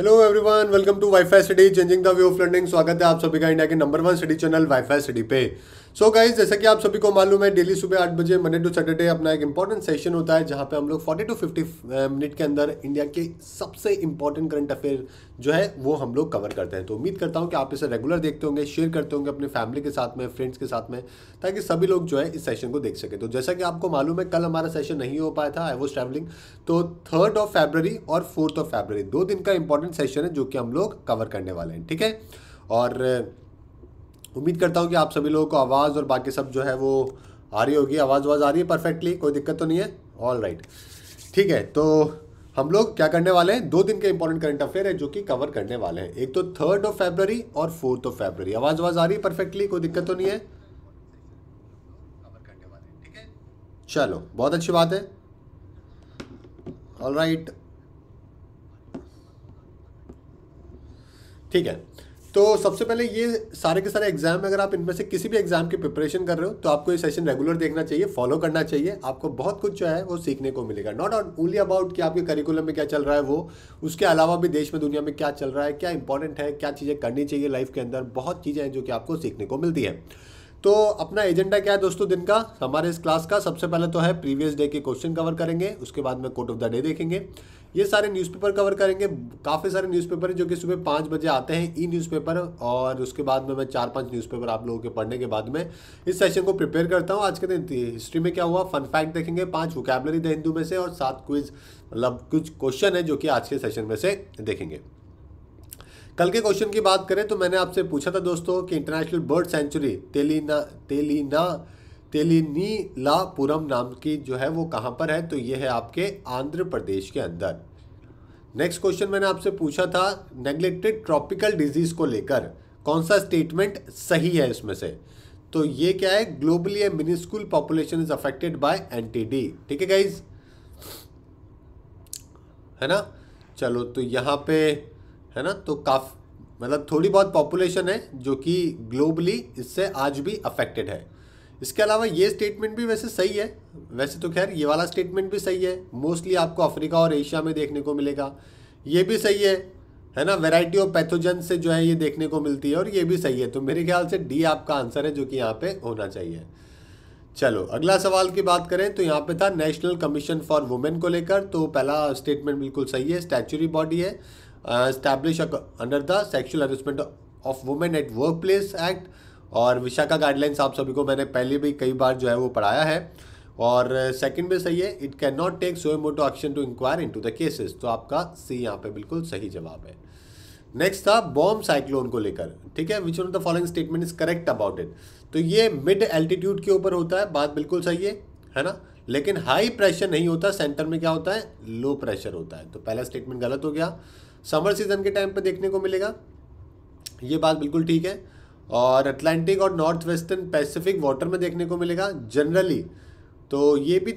hello everyone welcome to WiFi city changing the way of learning स्वागत है आप सभी का इंडिया के number one city channel WiFi city पे सो so गाइज जैसा कि आप सभी को मालूम है डेली सुबह आठ बजे मंडे टू सैटरडे अपना एक इंपॉर्टेंट सेशन होता है जहाँ पे हम लोग फोर्टी टू फिफ्टी मिनट के अंदर इंडिया के सबसे इंपॉर्टेंट करंट अफेयर जो है वो हम लोग कवर करते हैं तो उम्मीद करता हूँ कि आप इसे रेगुलर देखते होंगे शेयर करते होंगे अपने फैमिली के साथ में फ्रेंड्स के साथ में ताकि सभी लोग जो है इस सेशन को देख सके तो जैसा कि आपको मालूम है कल हमारा सेशन नहीं हो पाया था आई वॉज ट्रैवलिंग तो थर्ड ऑफ फेबररी और फोर्थ ऑफ फेबररी दो दिन का इंपॉर्टेंट सेशन है जो कि हम लोग कवर करने वाले हैं ठीक है और उम्मीद करता हूँ कि आप सभी लोगों को आवाज़ और बाकी सब जो है वो आ रही होगी आवाज़ आवाज़ आ रही है परफेक्टली कोई दिक्कत तो नहीं है ऑल राइट ठीक है तो हम लोग क्या करने वाले हैं दो दिन के इंपॉर्टेंट करंट अफेयर है जो कि कवर करने वाले हैं एक तो थर्ड ऑफ फेबररी और फोर्थ ऑफ फेबररी आवाज़ आवाज़ आ रही है परफेक्टली कोई दिक्कत तो नहीं है चलो बहुत अच्छी बात है ऑल राइट ठीक है तो सबसे पहले ये सारे के सारे एग्जाम अगर आप इनमें से किसी भी एग्जाम की प्रिपरेशन कर रहे हो तो आपको ये सेशन रेगुलर देखना चाहिए फॉलो करना चाहिए आपको बहुत कुछ जो है वो सीखने को मिलेगा नॉट ओनली अबाउट कि आपके करिकुलम में क्या चल रहा है वो उसके अलावा भी देश में दुनिया में क्या चल रहा है क्या इंपॉर्टेंट है क्या चीज़ें करनी चाहिए लाइफ के अंदर बहुत चीज़ें हैं जो कि आपको सीखने को मिलती है तो अपना एजेंडा क्या है दोस्तों दिन का हमारे इस क्लास का सबसे पहले तो है प्रीवियस डे के क्वेश्चन कवर करेंगे उसके बाद में कोट ऑफ द डे देखेंगे ये सारे न्यूज़पेपर कवर करेंगे काफ़ी सारे न्यूज़पेपर हैं जो कि सुबह पाँच बजे आते हैं ई न्यूज़पेपर और उसके बाद में मैं चार पांच न्यूज़पेपर आप लोगों के पढ़ने के बाद में इस सेशन को प्रिपेयर करता हूँ आज के दिन हिस्ट्री में क्या हुआ फन फैक्ट देखेंगे पांच वोकेबलरी द हिंदू में से और सात क्विज मतलब कुछ क्वेश्चन है जो कि आज के सेशन में से देखेंगे कल के क्वेश्चन की बात करें तो मैंने आपसे पूछा था दोस्तों कि इंटरनेशनल बर्ड सेंचुरी तेलीना तेलीना तेलिनीलापुरम नाम की जो है वो कहाँ पर है तो ये है आपके आंध्र प्रदेश के अंदर नेक्स्ट क्वेश्चन मैंने आपसे पूछा था नेग्लेक्टेड ट्रॉपिकल डिजीज़ को लेकर कौन सा स्टेटमेंट सही है इसमें से तो ये क्या है globally a minuscule population is affected by NTD ठीक है गाइज है ना चलो तो यहाँ पे है ना तो काफ मतलब थोड़ी बहुत पॉपुलेशन है जो कि ग्लोबली इससे आज भी अफेक्टेड है इसके अलावा ये स्टेटमेंट भी वैसे सही है वैसे तो खैर ये वाला स्टेटमेंट भी सही है मोस्टली आपको अफ्रीका और एशिया में देखने को मिलेगा ये भी सही है है ना वैरायटी ऑफ पैथोजन से जो है ये देखने को मिलती है और ये भी सही है तो मेरे ख्याल से डी आपका आंसर है जो कि यहाँ पे होना चाहिए चलो अगला सवाल की बात करें तो यहाँ पे था नेशनल कमीशन फॉर वुमेन को लेकर तो पहला स्टेटमेंट बिल्कुल सही है स्टैचुरी बॉडी है establish under the sexual harassment of women at workplace act और विशाखा गाइडलाइंस आप सभी को मैंने पहले भी कई बार जो है वो पढ़ाया है और सेकंड uh, में सही है it can not take suo motu action to inquire into the cases तो आपका सी यहाँ पे बिल्कुल सही जवाब है नेक्स्ट था बॉम्ब साइक्लोन को लेकर ठीक है which of the following statement is correct about it तो ये मिड एल्टीट्यूड के ऊपर होता है बात बिल्कुल सही है है ना लेकिन हाई प्रेशर नहीं होता सेंटर में क्या होता है लो प्रेशर होता है तो पहला स्टेटमेंट गलत हो गया समर सीजन के टाइम पर देखने को मिलेगा ये बात बिल्कुल ठीक है और अटलांटिक और नॉर्थ वेस्टर्न पैसिफिक वाटर में देखने को मिलेगा जनरली तो ये भी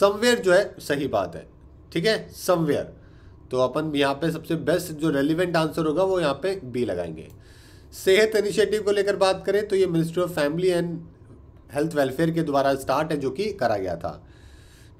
समवेयर जो है सही बात है ठीक है समवेयर तो अपन यहाँ पे सबसे बेस्ट जो रेलिवेंट आंसर होगा वो यहाँ पे बी लगाएंगे सेहत इनिशिएटिव को लेकर बात करें तो ये ministry of family and health welfare के द्वारा स्टार्ट है जो कि करा गया था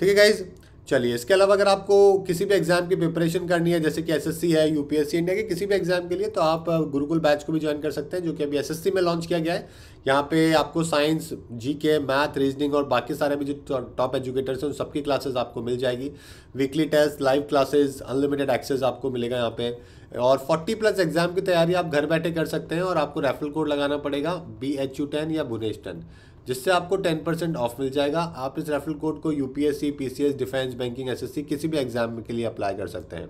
ठीक है गाइज़ चलिए इसके अलावा अगर आपको किसी भी एग्ज़ाम की प्रिपरेशन करनी है जैसे कि एसएससी है यूपीएससी इंडिया के किसी भी एग्ज़ाम के लिए तो आप गुरुकुल uh, बैच को भी ज्वाइन कर सकते हैं जो कि अभी एसएससी में लॉन्च किया गया है यहाँ पे आपको साइंस जीके मैथ रीजनिंग और बाकी सारे भी जो टॉप एजुकेटर्स हैं उन सबकी क्लासेस आपको मिल जाएगी weekly test live classes unlimited access आपको मिलेगा यहाँ पे और 40 प्लस एग्जाम की तैयारी आप घर बैठे कर सकते हैं और आपको रेफरल कोड लगाना पड़ेगा बी एच यू टेन या भुनेश टेन जिससे आपको 10 परसेंट ऑफ मिल जाएगा आप इस रेफरल कोड को यू पी डिफेंस बैंकिंग एस किसी भी एग्जाम के लिए अप्लाई कर सकते हैं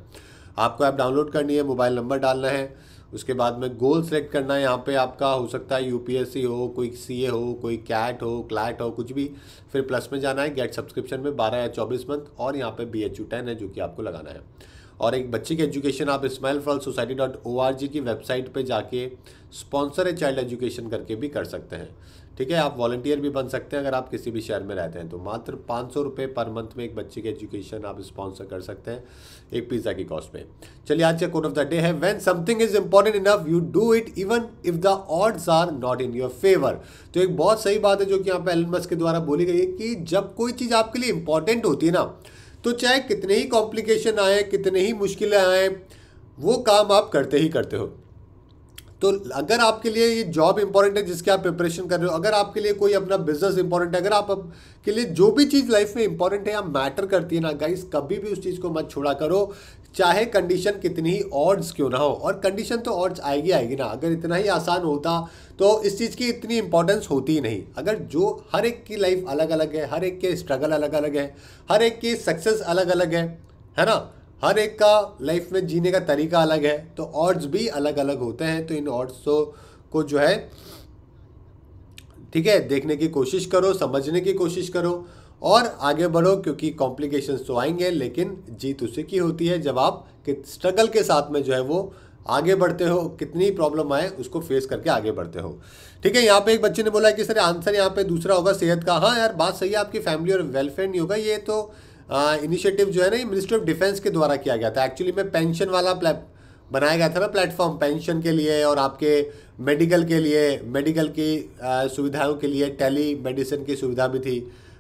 आपको ऐप आप डाउनलोड करनी है मोबाइल नंबर डालना है उसके बाद में गोल सेलेक्ट करना है यहाँ पे आपका हो सकता है यूपीएससी हो कोई सीए हो कोई कैट हो क्लैट हो कुछ भी फिर प्लस में जाना है गेट सब्सक्रिप्शन में 12 या 24 मंथ और यहाँ पे बी एच यू टेन है जो कि आपको लगाना है और एक बच्चे की एजुकेशन आप smile fall society dot O R G की वेबसाइट पर जाके स्पॉन्सर ए चाइल्ड एजुकेशन करके भी कर सकते हैं ठीक है आप वॉलेंटियर भी बन सकते हैं अगर आप किसी भी शहर में रहते हैं तो मात्र पाँच सौ रुपये पर मंथ में एक बच्चे की एजुकेशन आप स्पॉन्सर कर सकते हैं एक पिज़्ज़ा की कॉस्ट में चलिए आज का कोड ऑफ द डे है when something is important enough you do it even if the odds are not in your favour तो एक बहुत सही बात है जो कि यहाँ पर एलन मस्क के द्वारा बोली गई है कि जब कोई चीज़ आपके लिए इंपॉर्टेंट होती है ना तो चाहे कितने ही कॉम्प्लिकेशन आए कितने ही मुश्किलें आए वो काम आप करते ही करते हो तो अगर आपके लिए ये जॉब इंपॉर्टेंट है जिसके आप प्रिपरेशन कर रहे हो अगर आपके लिए कोई अपना बिजनेस इंपॉर्टेंट है अगर आप के लिए जो भी चीज़ लाइफ में इंपॉर्टेंट है या मैटर करती है ना गाइस कभी भी उस चीज़ को मत छोड़ा करो चाहे कंडीशन कितनी ही ऑर्ड्स क्यों ना हो और कंडीशन तो ऑर्ड्स आएगी आएगी ना अगर इतना ही आसान होता तो इस चीज़ की इतनी इंपॉर्टेंस होती ही नहीं अगर जो हर एक की लाइफ अलग अलग है हर एक के स्ट्रगल अलग अलग है हर एक की सक्सेस अलग अलग है है ना हर एक का लाइफ में जीने का तरीका अलग है तो ऑड्स भी अलग अलग होते हैं तो इन ऑड्स को जो है ठीक है देखने की कोशिश करो समझने की कोशिश करो और आगे बढ़ो क्योंकि कॉम्प्लिकेशंस तो आएंगे लेकिन जीत उसी की होती है जब आप स्ट्रगल के साथ में जो है वो आगे बढ़ते हो कितनी प्रॉब्लम आए उसको फेस करके आगे बढ़ते हो ठीक है यहाँ पे एक बच्चे ने बोला कि सर आंसर यहाँ पे दूसरा होगा सेहत का हाँ यार बात सही है आपकी फैमिली और वेलफेयर नहीं होगा ये तो इनिशिएटिव जो है ना ये मिनिस्ट्री ऑफ डिफेंस के द्वारा किया गया था एक्चुअली में पेंशन वाला बनाया गया था ना प्लेटफॉर्म पेंशन के लिए और आपके मेडिकल के लिए मेडिकल की सुविधाओं के लिए टेली मेडिसिन की सुविधा भी थी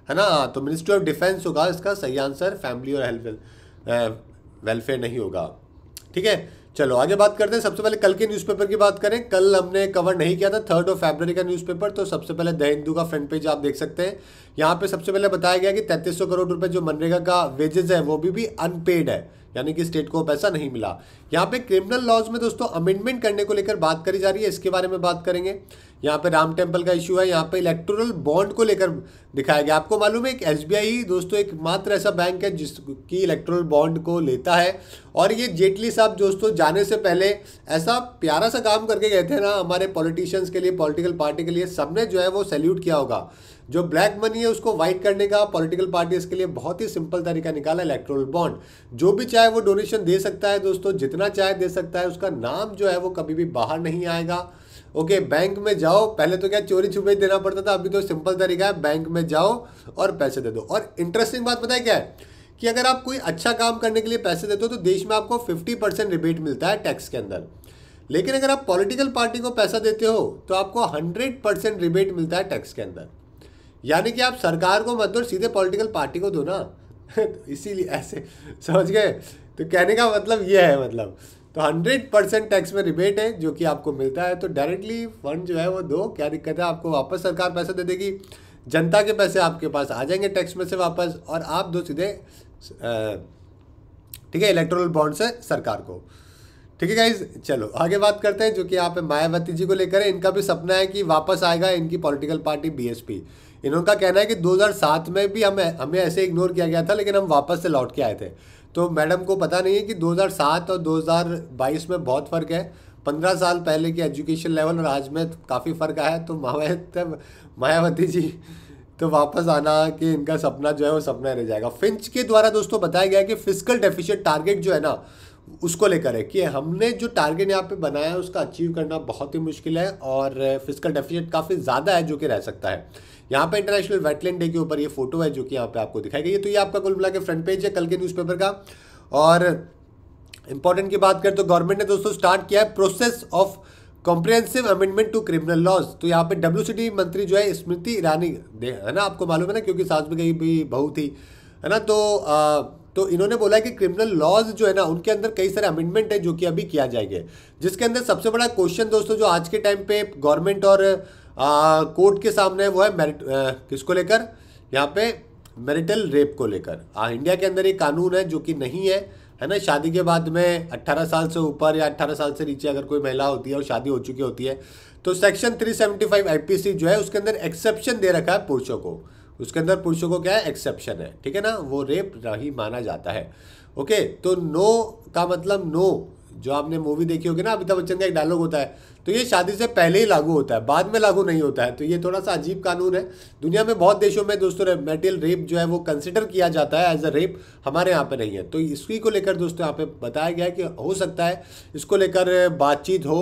है ना तो मिनिस्ट्री ऑफ डिफेंस होगा इसका सही आंसर फैमिली और हेल्थ वेलफेयर नहीं होगा ठीक है चलो आगे बात करते हैं सबसे पहले कल के न्यूज़पेपर की बात करें कल हमने कवर नहीं किया था थर्ड ऑफ फेबररी का न्यूज़पेपर तो सबसे पहले द हिंदू का फ्रंट पेज आप देख सकते हैं यहाँ पे सबसे पहले बताया गया कि 3300 करोड़ रुपए जो मनरेगा का वेजेस है वो भी भी अनपेड है यानी कि स्टेट को पैसा नहीं मिला यहाँ पे क्रिमिनल लॉज में दोस्तों अमेंडमेंट करने को लेकर बात करी जा रही है इसके बारे में बात करेंगे यहाँ पे राम टेम्पल का इशू है यहाँ पे इलेक्ट्रोल बॉन्ड को लेकर दिखाया गया आपको मालूम है एक एस दोस्तों एक मात्र ऐसा बैंक है जिसकी इलेक्ट्रल बॉन्ड को लेता है और ये जेटली साहब दोस्तों जाने से पहले ऐसा प्यारा सा काम करके गए थे ना हमारे पॉलिटिशियंस के लिए पॉलिटिकल पार्टी के लिए सबने जो है वो सैल्यूट किया होगा जो ब्लैक मनी है उसको वाइट करने का पॉलिटिकल पार्टी इसके लिए बहुत ही सिंपल तरीका निकाला इलेक्ट्रोल बॉन्ड जो भी चाहे वो डोनेशन दे सकता है दोस्तों जितना चाहे दे सकता है उसका नाम जो है वो कभी भी बाहर नहीं आएगा ओके बैंक में जाओ पहले तो क्या चोरी छुपे देना पड़ता था अभी तो सिंपल तरीका है बैंक में जाओ और पैसे दे दो और इंटरेस्टिंग बात पता है क्या है कि अगर आप कोई अच्छा काम करने के लिए पैसे देते हो तो देश में आपको फिफ्टी परसेंट रिबेट मिलता है टैक्स के अंदर लेकिन अगर आप पॉलिटिकल पार्टी को पैसा देते हो तो आपको हंड्रेड परसेंट रिबेट मिलता है टैक्स के अंदर यानी कि आप सरकार को मत दो सीधे पॉलिटिकल पार्टी को दो ना इसीलिए ऐसे समझ गए तो कहने का मतलब यह है मतलब तो हंड्रेड परसेंट टैक्स में रिबेट है जो कि आपको मिलता है तो डायरेक्टली फंड जो है वो दो क्या दिक्कत है आपको वापस सरकार पैसा दे देगी जनता के पैसे आपके पास आ जाएंगे टैक्स में से वापस और आप दो सीधे ठीक है इलेक्ट्रोल बॉन्ड से सरकार को ठीक है गाइज चलो आगे बात करते हैं जो कि आप मायावती जी को लेकर इनका भी सपना है कि वापस आएगा इनकी पॉलिटिकल पार्टी बीएसपी इनका कहना है कि 2007 में भी हमें हमें ऐसे इग्नोर किया गया था लेकिन हम वापस से लौट के आए थे तो मैडम को पता नहीं है कि 2007 और 2022 में बहुत फ़र्क है पंद्रह साल पहले की एजुकेशन लेवल और आज में काफ़ी फ़र्क आया है तो मायावती मायावती जी तो वापस आना कि इनका सपना जो है वो सपना रह जाएगा फिंच के द्वारा दोस्तों बताया गया कि फिजिकल डेफिशियट टारगेट जो है ना उसको लेकर है कि हमने जो टारगेट यहाँ पे बनाया है उसका अचीव करना बहुत ही मुश्किल है और फिजिकल डेफिशियट काफ़ी ज़्यादा है जो कि रह सकता है यहाँ पे इंटरनेशनल वेटलैंड डे के ऊपर ये फोटो है जो कि यहाँ पे आपको दिखाई गई है तो ये आपका कुल मिला के फ्रंट पेज है कल के न्यूज़पेपर का और इंपॉर्टेंट की बात करें तो गवर्नमेंट ने दोस्तों स्टार्ट किया है process of comprehensive amendment to criminal laws तो यहाँ पे डब्ल्यू मंत्री जो है स्मृति ईरानी है ना आपको मालूम है ना क्योंकि सास में कहीं भी बहू थी है ना तो आ, तो इन्होंने बोला है कि क्रिमिनल लॉज जो है ना उनके अंदर कई सारे अमेंडमेंट है जो कि अभी किया जाएंगे जिसके अंदर सबसे बड़ा क्वेश्चन दोस्तों जो आज के टाइम पे गवर्नमेंट और कोर्ट के सामने वो है मेरिट किसको लेकर यहाँ पे मैरिटल रेप को लेकर इंडिया के अंदर एक कानून है जो कि नहीं है है ना शादी के बाद में 18 साल से ऊपर या 18 साल से नीचे अगर कोई महिला होती है और शादी हो चुकी होती है तो सेक्शन 375 आईपीसी जो है उसके अंदर एक्सेप्शन दे रखा है पुरुषों को उसके अंदर पुरुषों को क्या है एक्सेप्शन है ठीक है ना वो रेप नहीं माना जाता है ओके तो नो का मतलब नो जो आपने मूवी देखी होगी ना अमिताभ बच्चन का एक डायलॉग होता है तो ये शादी से पहले ही लागू होता है बाद में लागू नहीं होता है तो ये थोड़ा सा अजीब कानून है दुनिया में बहुत देशों में दोस्तों मेटेरियल रेप जो है वो कंसिडर किया जाता है एज अ रेप हमारे यहाँ पे नहीं है तो इसी को लेकर दोस्तों यहाँ पे बताया गया है कि हो सकता है इसको लेकर बातचीत हो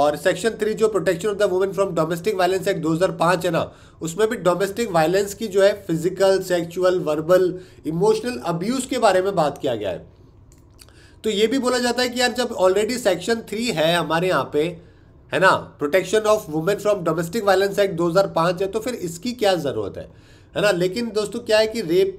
और सेक्शन थ्री जो protection of the women from domestic violence act 2005 है ना उसमें भी डोमेस्टिक वायलेंस की जो है physical sexual verbal emotional abuse के बारे में बात किया गया है तो ये भी बोला जाता है कि यार जब ऑलरेडी सेक्शन थ्री है हमारे यहाँ पे है ना protection of women from domestic violence act 2005 है तो फिर इसकी क्या ज़रूरत है है ना लेकिन दोस्तों क्या है कि रेप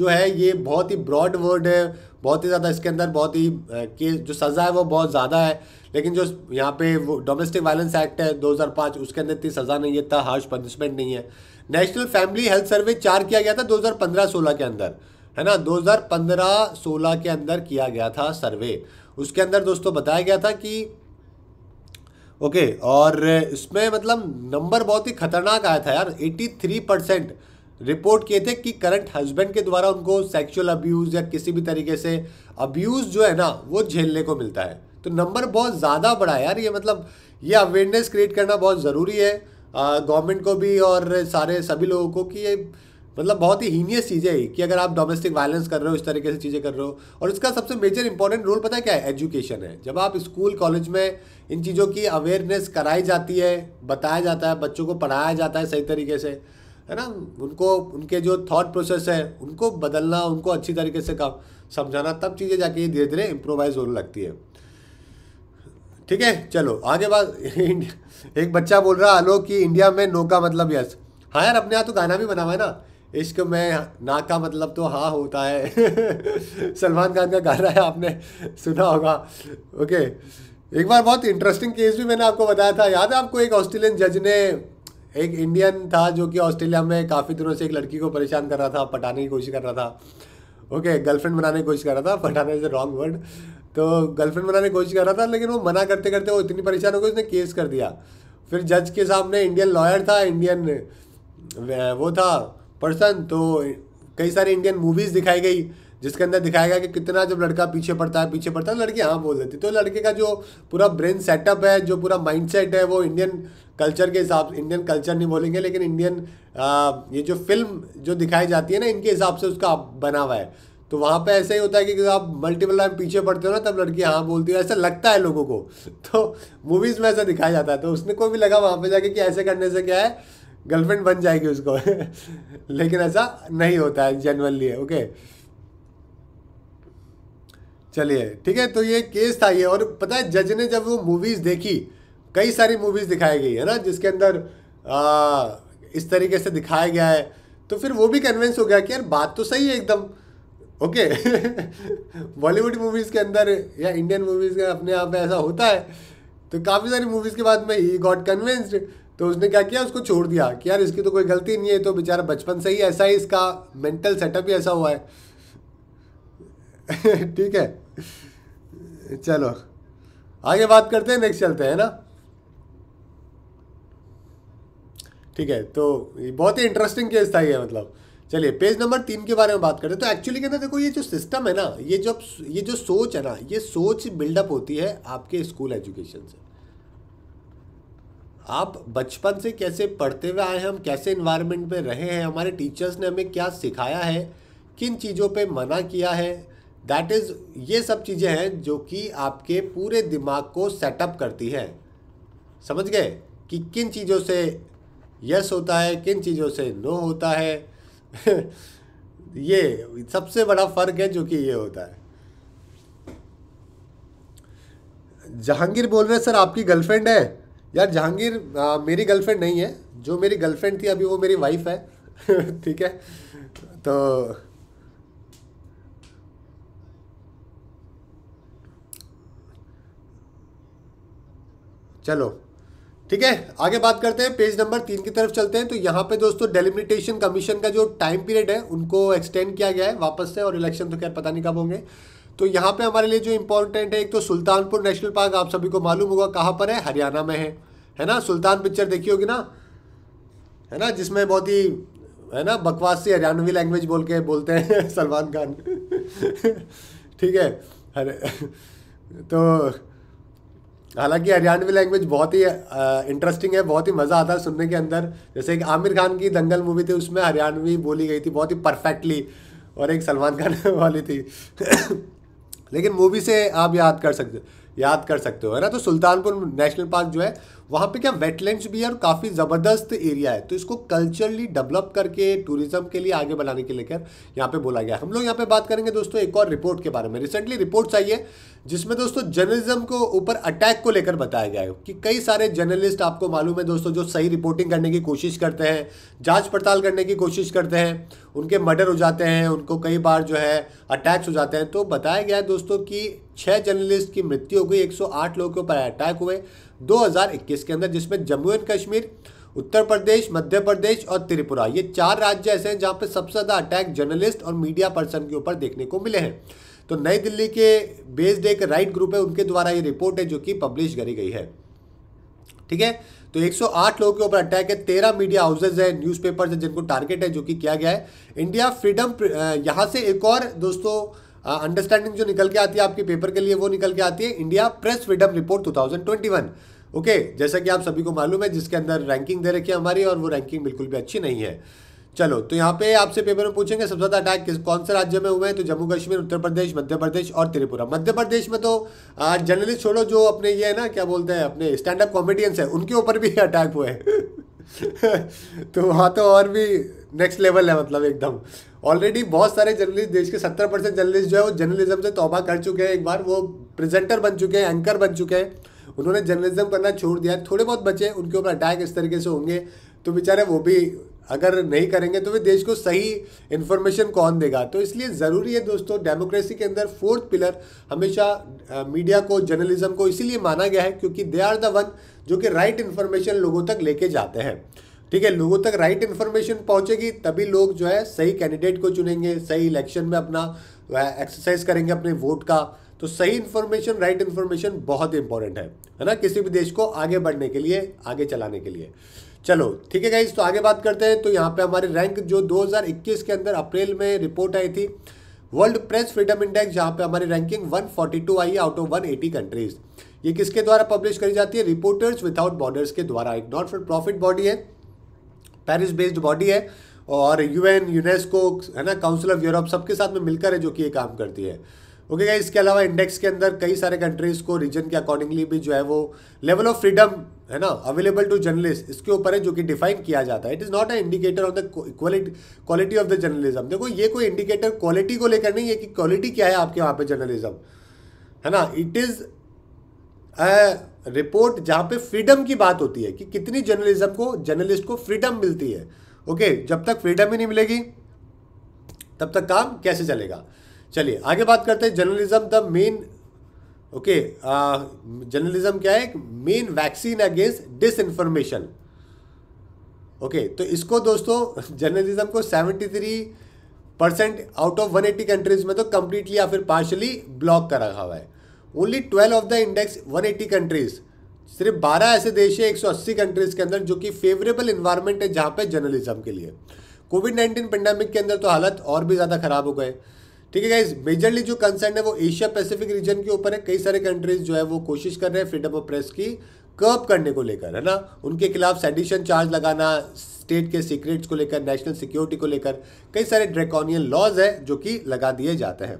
जो है ये बहुत ही ब्रॉड वर्ड है बहुत ही ज़्यादा इसके अंदर बहुत ही केस जो सज़ा है वो बहुत ज़्यादा है लेकिन जो यहाँ पे वो डोमेस्टिक वायलेंस एक्ट है 2005 उसके अंदर इतनी सज़ा नहीं है इतना हार्श पनिशमेंट नहीं है नेशनल फैमिली हेल्थ सर्वे चार किया गया था 2015-16 के अंदर है ना 2015-16 के अंदर किया गया था सर्वे उसके अंदर दोस्तों बताया गया था कि ओके और इसमें मतलब नंबर बहुत ही खतरनाक आया था यार 83 परसेंट रिपोर्ट किए थे कि करंट हस्बैंड के द्वारा उनको सेक्सुअल अब्यूज़ या किसी भी तरीके से अब्यूज़ जो है ना वो झेलने को मिलता है तो नंबर बहुत ज़्यादा बड़ा है यार ये मतलब ये अवेयरनेस क्रिएट करना बहुत ज़रूरी है गवर्नमेंट को भी और सारे सभी लोगों को कि ये मतलब बहुत ही हीनियस चीज़ें है कि अगर आप डोमेस्टिक वायलेंस कर रहे हो इस तरीके से चीज़ें कर रहे हो और इसका सबसे मेजर इंपॉर्टेंट रोल पता है क्या है एजुकेशन है जब आप स्कूल कॉलेज में इन चीज़ों की अवेयरनेस कराई जाती है बताया जाता है बच्चों को पढ़ाया जाता है सही तरीके से है ना उनको उनके जो थॉट प्रोसेस है उनको बदलना उनको अच्छी तरीके से कम समझाना तब चीज़ें जाके धीरे धीरे इम्प्रोवाइज होने लगती है ठीक है चलो आगे बात एक बच्चा बोल रहा आलो कि इंडिया में नो का मतलब यस हाँ यार अपने यहाँ तो गाना भी बना हुआ है ना इश्क में ना का मतलब तो हाँ होता है सलमान खान का गाना है आपने सुना होगा ओके एक बार बहुत इंटरेस्टिंग केस भी मैंने आपको बताया था याद है आपको एक ऑस्ट्रेलियन जज ने एक इंडियन था जो कि ऑस्ट्रेलिया में काफ़ी दिनों से एक लड़की को परेशान कर रहा था पटाने की कोशिश कर रहा था ओके गर्लफ्रेंड बनाने की कोशिश कर रहा था पटाने इज़ रॉन्ग वर्ड तो गर्लफ्रेंड बनाने की कोशिश कर रहा था लेकिन वो मना करते करते वो इतनी परेशान हो गई उसने केस कर दिया फिर जज के सामने इंडियन लॉयर था इंडियन वो था पर्सन तो कई सारी इंडियन मूवीज़ दिखाई गई जिसके अंदर दिखाया गया कि कितना जब लड़का पीछे पड़ता है पीछे पड़ता है लड़की हाँ बोल देती तो लड़के का जो पूरा ब्रेन सेटअप है जो पूरा माइंडसेट है वो इंडियन कल्चर के हिसाब से इंडियन कल्चर नहीं बोलेंगे लेकिन इंडियन ये जो फिल्म जो दिखाई जाती है ना इनके हिसाब से उसका बना हुआ है तो वहाँ पे ऐसा ही होता है कि आप मल्टीपल टाइम पीछे पड़ते हो ना तब लड़की हाँ बोलती है ऐसा लगता है लोगों को तो मूवीज़ में ऐसा दिखाया जाता है तो उसने को भी लगा वहाँ पे जाके कि ऐसे करने से क्या है गर्लफ्रेंड बन जाएगी उसको लेकिन ऐसा नहीं होता है जनरली ओके चलिए ठीक है तो ये केस था ये और पता है जज ने जब वो मूवीज़ देखी कई सारी मूवीज़ दिखाई गई है ना जिसके अंदर आ, इस तरीके से दिखाया गया है तो फिर वो भी कन्विंस हो गया कि यार बात तो सही है एकदम ओके बॉलीवुड मूवीज़ के अंदर या इंडियन मूवीज़ के अपने आप में ऐसा होता है तो काफ़ी सारी मूवीज़ के बाद में ही गॉट कन्विंस्ड तो उसने क्या किया उसको छोड़ दिया कि यार इसकी तो कोई गलती नहीं है तो बेचारा बचपन से ही ऐसा ही इसका मेंटल सेटअप ही ऐसा हुआ है ठीक है चलो आगे बात करते हैं नेक्स्ट चलते हैं ना ठीक है तो बहुत ही इंटरेस्टिंग केस था ये मतलब चलिए पेज नंबर तीन के बारे में बात करते हैं तो एक्चुअली कहते देखो ये जो सिस्टम है ना ये जो ये जो सोच है ना ये सोच बिल्डअप होती है आपके स्कूल एजुकेशन से आप बचपन से कैसे पढ़ते हुए आए हैं हम कैसे इन्वायरमेंट में रहे हैं हमारे टीचर्स ने हमें क्या सिखाया है किन चीज़ों पे मना किया है दैट इज़ ये सब चीज़ें हैं जो कि आपके पूरे दिमाग को सेटअप करती है समझ गए कि किन चीज़ों से यस होता है किन चीज़ों से नो होता है ये सबसे बड़ा फ़र्क है जो कि ये होता है जहांगीर बोल रहे सर आपकी गर्लफ्रेंड है यार जहांगीर आ, मेरी गर्लफ्रेंड नहीं है जो मेरी गर्लफ्रेंड थी अभी वो मेरी वाइफ है ठीक है तो चलो ठीक है आगे बात करते हैं पेज नंबर तीन की तरफ चलते हैं तो यहाँ पे दोस्तों डेलिमिटेशन कमीशन का जो टाइम पीरियड है उनको एक्सटेंड किया गया है वापस से और इलेक्शन तो खैर पता नहीं कब होंगे तो यहाँ पे हमारे लिए जो इंपॉर्टेंट है एक तो सुल्तानपुर नेशनल पार्क आप सभी को मालूम होगा कहाँ पर है हरियाणा में है है ना सुल्तान पिक्चर देखी होगी ना है ना जिसमें बहुत ही है ना बकवास से हरियाणवी लैंग्वेज बोल के बोलते हैं सलमान खान ठीक है अरे तो हालांकि हरियाणवी लैंग्वेज बहुत ही इंटरेस्टिंग है बहुत ही मज़ा आता है सुनने के अंदर जैसे एक आमिर खान की दंगल मूवी थी उसमें हरियाणवी बोली गई थी बहुत ही परफेक्टली और एक सलमान खान वाली थी लेकिन मूवी से आप याद कर सकते याद कर सकते हो है ना तो सुल्तानपुर नेशनल पार्क जो है वहाँ पे क्या वेटलैंड्स भी है और काफ़ी ज़बरदस्त एरिया है तो इसको कल्चरली डेवलप करके टूरिज्म के लिए आगे बढ़ाने के लेकर यहाँ पे बोला गया हम लोग यहाँ पे बात करेंगे दोस्तों एक और रिपोर्ट के बारे में रिसेंटली रिपोर्ट आई है जिसमें दोस्तों जर्नलिज्म को ऊपर अटैक को लेकर बताया गया है कि कई सारे जर्नलिस्ट आपको मालूम है दोस्तों जो सही रिपोर्टिंग करने की कोशिश करते हैं जाँच पड़ताल करने की कोशिश करते हैं उनके मर्डर हो जाते हैं उनको कई बार जो है अटैक्स हो जाते हैं तो बताया गया है दोस्तों कि छः जर्नलिस्ट की मृत्यु हो गई एक लोगों के ऊपर अटैक हुए 2021 के अंदर जिसमें जम्मू एंड कश्मीर उत्तर प्रदेश मध्य प्रदेश और त्रिपुरा ये चार राज्य ऐसे हैं जहाँ पर सबसे ज़्यादा अटैक जर्नलिस्ट और मीडिया पर्सन के ऊपर देखने को मिले हैं तो नई दिल्ली के बेस्ड एक राइट ग्रुप है उनके द्वारा ये रिपोर्ट है जो कि पब्लिश करी गई है ठीक है तो 108 लोगों के ऊपर अटैक है तेरह मीडिया हाउसेज है न्यूज़पेपर्स है जिनको टारगेट है जो कि किया गया है इंडिया फ्रीडम यहाँ से एक और दोस्तों अंडरस्टैंडिंग जो निकल के आती है आपके पेपर के लिए वो निकल के आती है India press freedom report 2021 okay जैसा कि आप सभी को मालूम है जिसके अंदर रैंकिंग दे रखी है हमारी और वो रैंकिंग बिल्कुल भी अच्छी नहीं है चलो तो यहाँ पे आपसे पेपर में पूछेंगे सबसे ज़्यादा अटैक किस कौन से राज्य में हुए हैं तो जम्मू कश्मीर उत्तर प्रदेश मध्य प्रदेश और त्रिपुरा मध्य प्रदेश में तो जर्नलिस्ट छोड़ो जो अपने ये है ना क्या बोलते हैं अपने स्टैंड अप कॉमेडियंस है उनके ऊपर भी अटैक हुए हैं तो वहाँ तो और भी नेक्स्ट लेवल है मतलब एकदम ऑलरेडी बहुत सारे जर्नलिस्ट देश के सत्तर परसेंट जर्नलिस्ट जो है वो जर्नलिज्म से तोबा कर चुके हैं एक बार वो प्रेजेंटर बन चुके हैं एंकर बन चुके हैं उन्होंने जर्नलिज्म करना छोड़ दिया थोड़े बहुत बचे उनके ऊपर अटैक इस तरीके से होंगे तो बेचारे वो भी अगर नहीं करेंगे तो वे देश को सही इन्फॉर्मेशन कौन देगा तो इसलिए ज़रूरी है दोस्तों डेमोक्रेसी के अंदर फोर्थ पिलर हमेशा मीडिया को जर्नलिज्म को इसीलिए माना गया है क्योंकि दे आर द वन जो कि राइट इन्फॉर्मेशन लोगों तक लेके जाते हैं ठीक है लोगों तक राइट इन्फॉर्मेशन पहुंचेगी तभी लोग जो है सही कैंडिडेट को चुनेंगे सही इलेक्शन में अपना एक्सरसाइज करेंगे अपने वोट का तो सही इन्फॉर्मेशन राइट इन्फॉर्मेशन बहुत इंपॉर्टेंट है है ना किसी भी देश को आगे बढ़ने के लिए आगे चलाने के लिए चलो ठीक है गाइज तो आगे बात करते हैं तो यहाँ पे हमारी रैंक जो 2021 के अंदर अप्रैल में रिपोर्ट आई थी वर्ल्ड प्रेस फ्रीडम इंडेक्स जहाँ पे हमारी रैंकिंग 142 आई है आउट ऑफ 180 कंट्रीज ये किसके द्वारा पब्लिश करी जाती है रिपोर्टर्स विदाउट बॉर्डर्स के द्वारा एक नॉट फॉर प्रॉफिट बॉडी है पेरिस बेस्ड बॉडी है और यूएन यूनेस्को है ना काउंसिल ऑफ यूरोप सबके साथ में मिलकर है जो कि ये काम करती है ओके okay, इसके अलावा इंडेक्स के अंदर कई सारे कंट्रीज़ को रीजन के अकॉर्डिंगली भी जो है वो लेवल ऑफ फ्रीडम है ना अवेलेबल टू जर्नलिस्ट इसके ऊपर है जो कि डिफाइन किया जाता है it is not a indicator of the quality quality of the journalism देखो ये कोई इंडिकेटर क्वालिटी को लेकर नहीं है कि क्वालिटी क्या है आपके वहाँ पे जर्नलिज्म है ना इट इज़ रिपोर्ट जहाँ पे फ्रीडम की बात होती है कि कितनी जर्नलिज्म को जर्नलिस्ट को फ्रीडम मिलती है ओके जब तक फ्रीडम ही नहीं मिलेगी तब तक काम कैसे चलेगा चलिए आगे बात करते हैं journalism the main okay journalism क्या है main vaccine against disinformation okay तो इसको दोस्तों जर्नलिज्म को seventy three percent out of one countries में तो कंप्लीटली या फिर पार्शली ब्लॉक करा हुआ है only twelve of the index 180 countries सिर्फ 12 ऐसे देश हैं 180 कंट्रीज के अंदर जो कि फेवरेबल इन्वायरमेंट है जहाँ पे जर्नलिज्म के लिए कोविड नाइन्टीन पेंडेमिक के अंदर तो हालत और भी ज़्यादा ख़राब हो गए ठीक है गाइज मेजरली जो कंसर्न है वो एशिया पैसिफिक रीजन के ऊपर है कई सारे कंट्रीज जो है वो कोशिश कर रहे हैं फ्रीडम ऑफ प्रेस की कर्ब करने को लेकर है ना उनके खिलाफ सेडिशन चार्ज लगाना स्टेट के सीक्रेट्स को लेकर नेशनल सिक्योरिटी को लेकर कई सारे ड्रेकोनियन लॉज है जो कि लगा दिए जाते हैं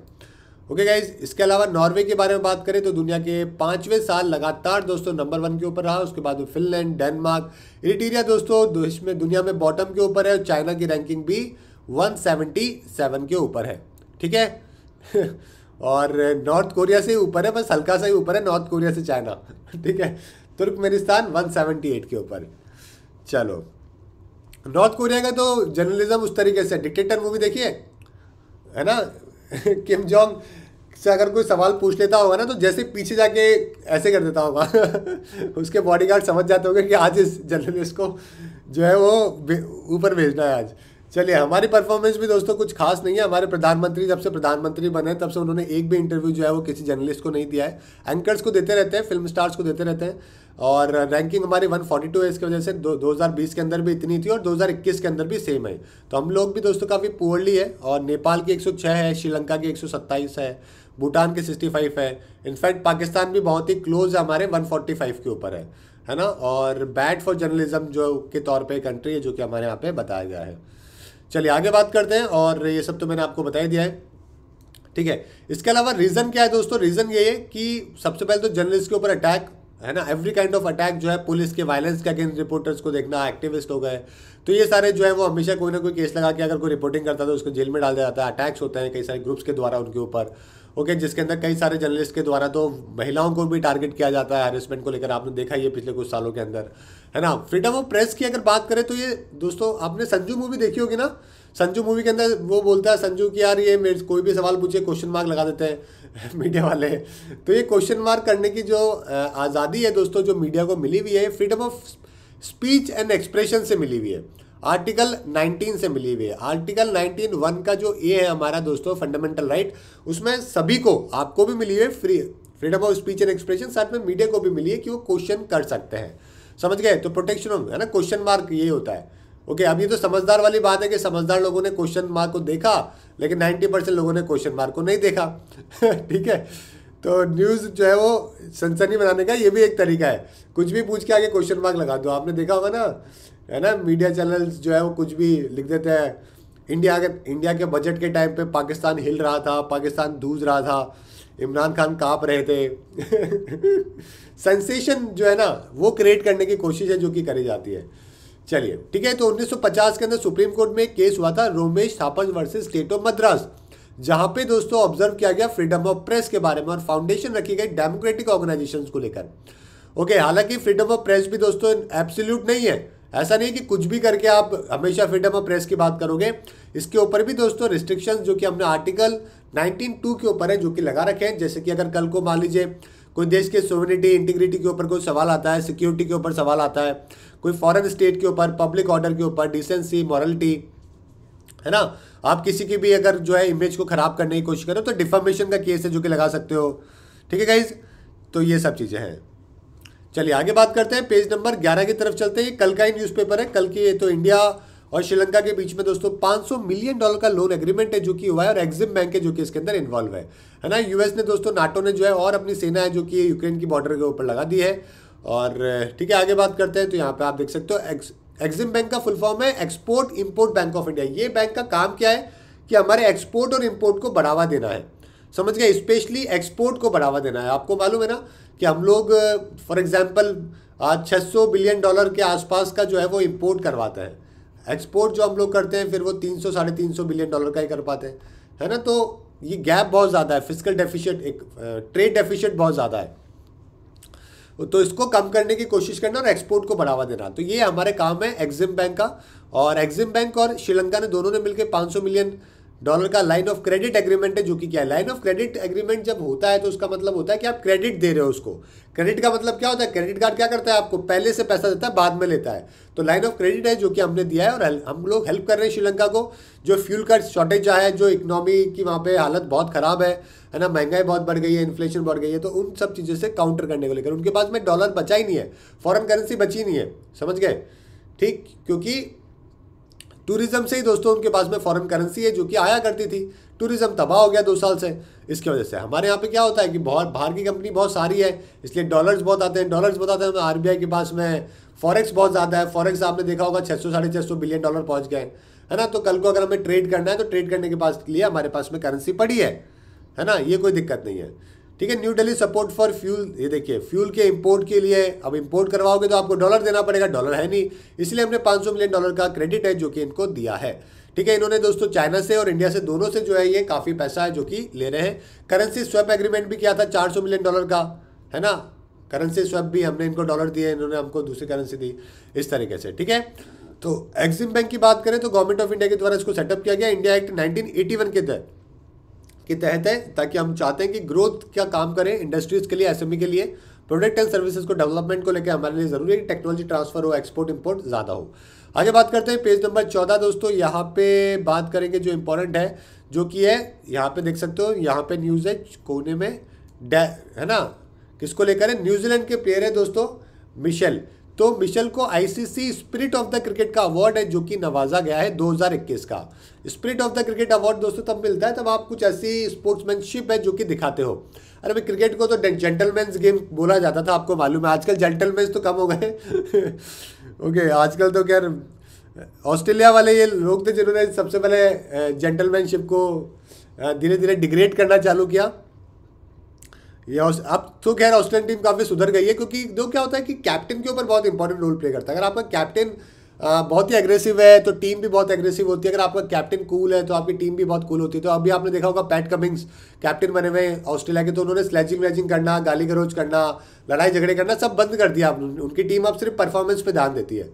ओके गाइज इसके अलावा नॉर्वे के बारे में बात करें तो दुनिया के पांचवें साल लगातार दोस्तों नंबर वन के ऊपर रहा उसके बाद वो फिनलैंड डेनमार्क इरिटीरिया दोस्तों देश में दुनिया में बॉटम के ऊपर है और चाइना की रैंकिंग भी 177 के ऊपर है ठीक है और नॉर्थ कोरिया से ऊपर है बस हल्का सा ही ऊपर है नॉर्थ कोरिया से चाइना ठीक है तुर्कमेनिस्तान 178 के ऊपर चलो नॉर्थ कोरिया का तो जर्नलिज्म उस तरीके से डिक्टेटर मूवी देखिए है ना किम जोंग से अगर कोई सवाल पूछ लेता होगा ना तो जैसे पीछे जाके ऐसे कर देता होगा उसके बॉडीगार्ड समझ जाते होंगे कि आज इस जर्नलिस्ट को जो है वो ऊपर भेजना है आज चलिए हमारी परफॉर्मेंस भी दोस्तों कुछ खास नहीं है हमारे प्रधानमंत्री जब से प्रधानमंत्री बने तब से उन्होंने एक भी इंटरव्यू जो है वो किसी जर्नलिस्ट को नहीं दिया है एंकर्स को देते रहते हैं फिल्म स्टार्स को देते रहते हैं और रैंकिंग हमारी 142 है इसकी वजह से दो 2020 के अंदर भी इतनी थी और 2021 के अंदर भी सेम है तो हम लोग भी दोस्तों काफ़ी पुअरली है और नेपाल की 106 है श्रीलंका की 127 है भूटान की 65 है इनफैक्ट पाकिस्तान भी बहुत ही क्लोज है हमारे 145 के ऊपर है है ना और बैड फॉर जर्नलिज्म जो के तौर पर कंट्री है जो कि हमारे यहाँ पर बताया गया है चलिए आगे बात करते हैं और ये सब तो मैंने आपको बताई दिया है ठीक है इसके अलावा रीज़न क्या है दोस्तों रीज़न ये है कि सबसे पहले तो जर्नलिस्ट के ऊपर अटैक है ना एवरी काइंड ऑफ अटैक जो है पुलिस के वायलेंस के अगेंस्ट रिपोर्टर्स को देखना एक्टिविस्ट हो गए तो ये सारे जो है वो हमेशा कोई ना कोई केस लगा के अगर कोई रिपोर्टिंग करता है तो उसको जेल में डाल दिया जाता है अटैक्स होते हैं कई सारे ग्रुप्स के द्वारा उनके ऊपर ओके okay, जिसके अंदर कई सारे जर्नलिस्ट के द्वारा तो महिलाओं को भी टारगेट किया जाता है हेरेसमेंट को लेकर आपने देखा ये पिछले कुछ सालों के अंदर है ना फ्रीडम ऑफ प्रेस की अगर बात करें तो ये दोस्तों आपने संजू मूवी देखी होगी ना संजू मूवी के अंदर वो बोलता है संजू कि यार ये मेरे कोई भी सवाल पूछे क्वेश्चन मार्क लगा देते हैं मीडिया वाले तो ये क्वेश्चन मार्क करने की जो आज़ादी है दोस्तों जो मीडिया को मिली हुई है freedom of speech and expression से मिली हुई है आर्टिकल 19 से मिली हुई है आर्टिकल 19 वन का जो ए है हमारा दोस्तों फंडामेंटल राइट उसमें सभी को आपको भी मिली है free freedom of speech and expression साथ में मीडिया को भी मिली है कि वो क्वेश्चन कर सकते हैं समझ गए तो प्रोटेक्शन ऑफ है ना क्वेश्चन मार्क ये होता है ओके अब ये तो समझदार वाली बात है कि समझदार लोगों ने क्वेश्चन मार्क को देखा लेकिन नाइन्टी परसेंट लोगों ने क्वेश्चन मार्क को नहीं देखा ठीक है तो न्यूज़ जो है वो सनसनी बनाने का ये भी एक तरीका है कुछ भी पूछ के आगे क्वेश्चन मार्क लगा दो आपने देखा होगा ना है ना मीडिया चैनल्स जो है वो कुछ भी लिख देते हैं इंडिया के इंडिया के बजट के टाइम पे पाकिस्तान हिल रहा था पाकिस्तान दूज रहा था इमरान खान काँप रहे थे सेंसेशन जो है ना वो क्रिएट करने की कोशिश है जो कि करी जाती है चलिए ठीक है तो 1950 के अंदर सुप्रीम कोर्ट में केस हुआ था Romesh Thapar versus state of Madras जहां पे दोस्तों ऑब्जर्व किया गया फ्रीडम ऑफ प्रेस के बारे में और फाउंडेशन रखी गई डेमोक्रेटिक ऑर्गेनाइजेशन को लेकर ओके हालांकि फ्रीडम ऑफ प्रेस भी दोस्तों एब्सोल्यूट नहीं है ऐसा नहीं कि कुछ भी करके आप हमेशा फ्रीडम ऑफ प्रेस की बात करोगे इसके ऊपर भी दोस्तों रिस्ट्रिक्शन जो कि हमने आर्टिकल नाइनटीन के ऊपर है जो कि लगा रखे हैं जैसे कि अगर कल को मान लीजिए कोई देश के सोवरिटी इंटीग्रिटी के ऊपर कोई सवाल आता है सिक्योरिटी के ऊपर सवाल आता है कोई फॉरेन स्टेट के ऊपर पब्लिक ऑर्डर के ऊपर डिसेंसी मॉरलिटी है ना आप किसी की भी अगर जो है इमेज को ख़राब करने की कोशिश करो तो डिफॉर्मेशन का केस है जो कि लगा सकते हो ठीक है गाइज तो ये सब चीज़ें हैं चलिए आगे बात करते हैं पेज नंबर ग्यारह की तरफ चलते हैं कल का ही न्यूज़पेपर है कल की तो इंडिया और श्रीलंका के बीच में दोस्तों 500 मिलियन डॉलर का लोन एग्रीमेंट है जो कि हुआ है और एग्जिम बैंक है जो कि इसके अंदर इन्वॉल्व है है ना यूएस ने दोस्तों नाटो ने जो है और अपनी सेना है जो कि यूक्रेन की बॉर्डर के ऊपर लगा दी है और ठीक है आगे बात करते हैं तो यहाँ पे आप देख सकते हो एक्स एक्सिम बैंक का फुल फॉर्म है export import bank of India ये बैंक का काम क्या है कि हमारे एक्सपोर्ट और इम्पोर्ट को बढ़ावा देना है समझ गए स्पेशली एक्सपोर्ट को बढ़ावा देना है आपको मालूम है ना कि हम लोग फॉर एग्जाम्पल आज 600 बिलियन डॉलर के आसपास का जो है वो इम्पोर्ट करवाता है एक्सपोर्ट जो हम लोग करते हैं फिर वो तीन सौ साढ़े तीन सौ बिलियन डॉलर का ही कर पाते हैं है ना तो ये गैप बहुत ज़्यादा है फिजिकल डेफिशिएट एक ट्रेड डेफिशिएट बहुत ज़्यादा है तो इसको कम करने की कोशिश करना और एक्सपोर्ट को बढ़ावा देना तो ये हमारे काम है एग्जिम बैंक का और एग्जिम बैंक और श्रीलंका ने दोनों ने मिलकर 500 मिलियन डॉलर का लाइन ऑफ क्रेडिट एग्रीमेंट है जो कि क्या है लाइन ऑफ क्रेडिट एग्रीमेंट जब होता है तो उसका मतलब होता है कि आप क्रेडिट दे रहे हो उसको क्रेडिट का मतलब क्या होता है क्रेडिट कार्ड क्या करता है आपको पहले से पैसा देता है बाद में लेता है तो लाइन ऑफ क्रेडिट है जो कि हमने दिया है और हम लोग हेल्प कर रहे हैं श्रीलंका को जो फ्यूल का शॉर्टेज आया है जो इकनॉमी की वहाँ पर हालत बहुत ख़राब है है ना महंगाई बहुत बढ़ गई है इन्फ्लेशन बढ़ गई है तो उन सब चीज़ों से काउंटर करने को लेकर उनके पास में डॉलर बचा ही नहीं है फॉरन करेंसी बची नहीं है समझ गए ठीक क्योंकि टूरिज्म से ही दोस्तों उनके पास में फॉरेन करेंसी है जो कि आया करती थी टूरिज्म तबाह हो गया दो साल से इसकी वजह से हमारे यहाँ पे क्या होता है कि बहुत बाहर की कंपनी बहुत सारी है इसलिए डॉलर्स बहुत आते हैं डॉलर्स बहुत आते हैं आर बी के पास में फॉरेक्स बहुत ज़्यादा है फॉरेक्स आपने देखा होगा छः सौ साढ़े छः सौ बिलियन डॉलर पहुँच गए है ना तो कल को अगर हमें ट्रेड करना है तो ट्रेड करने के पास के लिए हमारे पास में करेंसी पड़ी है है ना ये कोई दिक्कत नहीं है ठीक है New Delhi support for fuel ये देखिए फ्यूल के इंपोर्ट के लिए अब इंपोर्ट करवाओगे तो आपको डॉलर देना पड़ेगा डॉलर है नहीं इसलिए हमने 500 मिलियन डॉलर का क्रेडिट है जो कि इनको दिया है ठीक है इन्होंने दोस्तों चाइना से और इंडिया से दोनों से जो है ये काफ़ी पैसा है जो कि ले रहे हैं करेंसी स्वैप एग्रीमेंट भी किया था चार मिलियन डॉलर का है ना करेंसी स्वैप भी हमने इनको डॉलर दिए इन्होंने हमको दूसरी करेंसी दी इस तरीके से ठीक है तो एक्सिम बैंक की बात करें तो गवर्नमेंट ऑफ इंडिया के द्वारा इसको सेटअप किया गया इंडिया एक्ट नाइनटीन के तहत के तहत है ताकि हम चाहते हैं कि ग्रोथ का काम करें इंडस्ट्रीज़ के लिए एसएमई e के लिए प्रोडक्ट एंड सर्विसेज को डेवलपमेंट को लेकर हमारे लिए ज़रूरी है कि टेक्नोलॉजी ट्रांसफर हो एक्सपोर्ट इम्पोर्ट ज़्यादा हो आगे बात करते हैं पेज नंबर चौदह दोस्तों यहाँ पे बात करेंगे जो इम्पोर्टेंट है जो कि है यहाँ पे देख सकते हो यहाँ पे न्यूज़ है कोने में डे है ना किसको लेकर है न्यूजीलैंड के प्लेयर है दोस्तों मिशेल तो मिशेल को ICC spirit of the cricket का अवार्ड है जो कि नवाजा गया है 2021 का spirit of the cricket award दोस्तों तब मिलता है तब आप कुछ ऐसी स्पोर्ट्समैनशिप है जो कि दिखाते हो अरे भाई क्रिकेट को तो जेंटलमैन्स गेम बोला जाता था आपको मालूम है आजकल जेंटलमैन्स तो कम हो गए ओके आजकल तो खैर ऑस्ट्रेलिया वाले ये लोग थे जिन्होंने सबसे पहले जेंटलमैनशिप को धीरे धीरे डिग्रेड करना चालू किया ये अब तो खैर ऑस्ट्रेलियन टीम काफ़ी सुधर गई है क्योंकि जो क्या होता है कि कैप्टन के ऊपर बहुत इंपॉर्टेंट रोल प्ले करता है अगर आपका कैप्टन बहुत ही अग्रेसिव है तो टीम भी बहुत एग्रेसिव होती है अगर आपका कैप्टन कूल है तो आपकी टीम भी बहुत कूल होती है तो अभी आपने देखा होगा पैट कमिंग्स कैप्टन बने हुए ऑस्ट्रेलिया के तो उन्होंने स्लैचिंग वैचिंग करना गाली गरोज करना लड़ाई झगड़े करना सब बंद कर दिया आपने उनकी टीम अब सिर्फ परफॉर्मेंस पर ध्यान देती है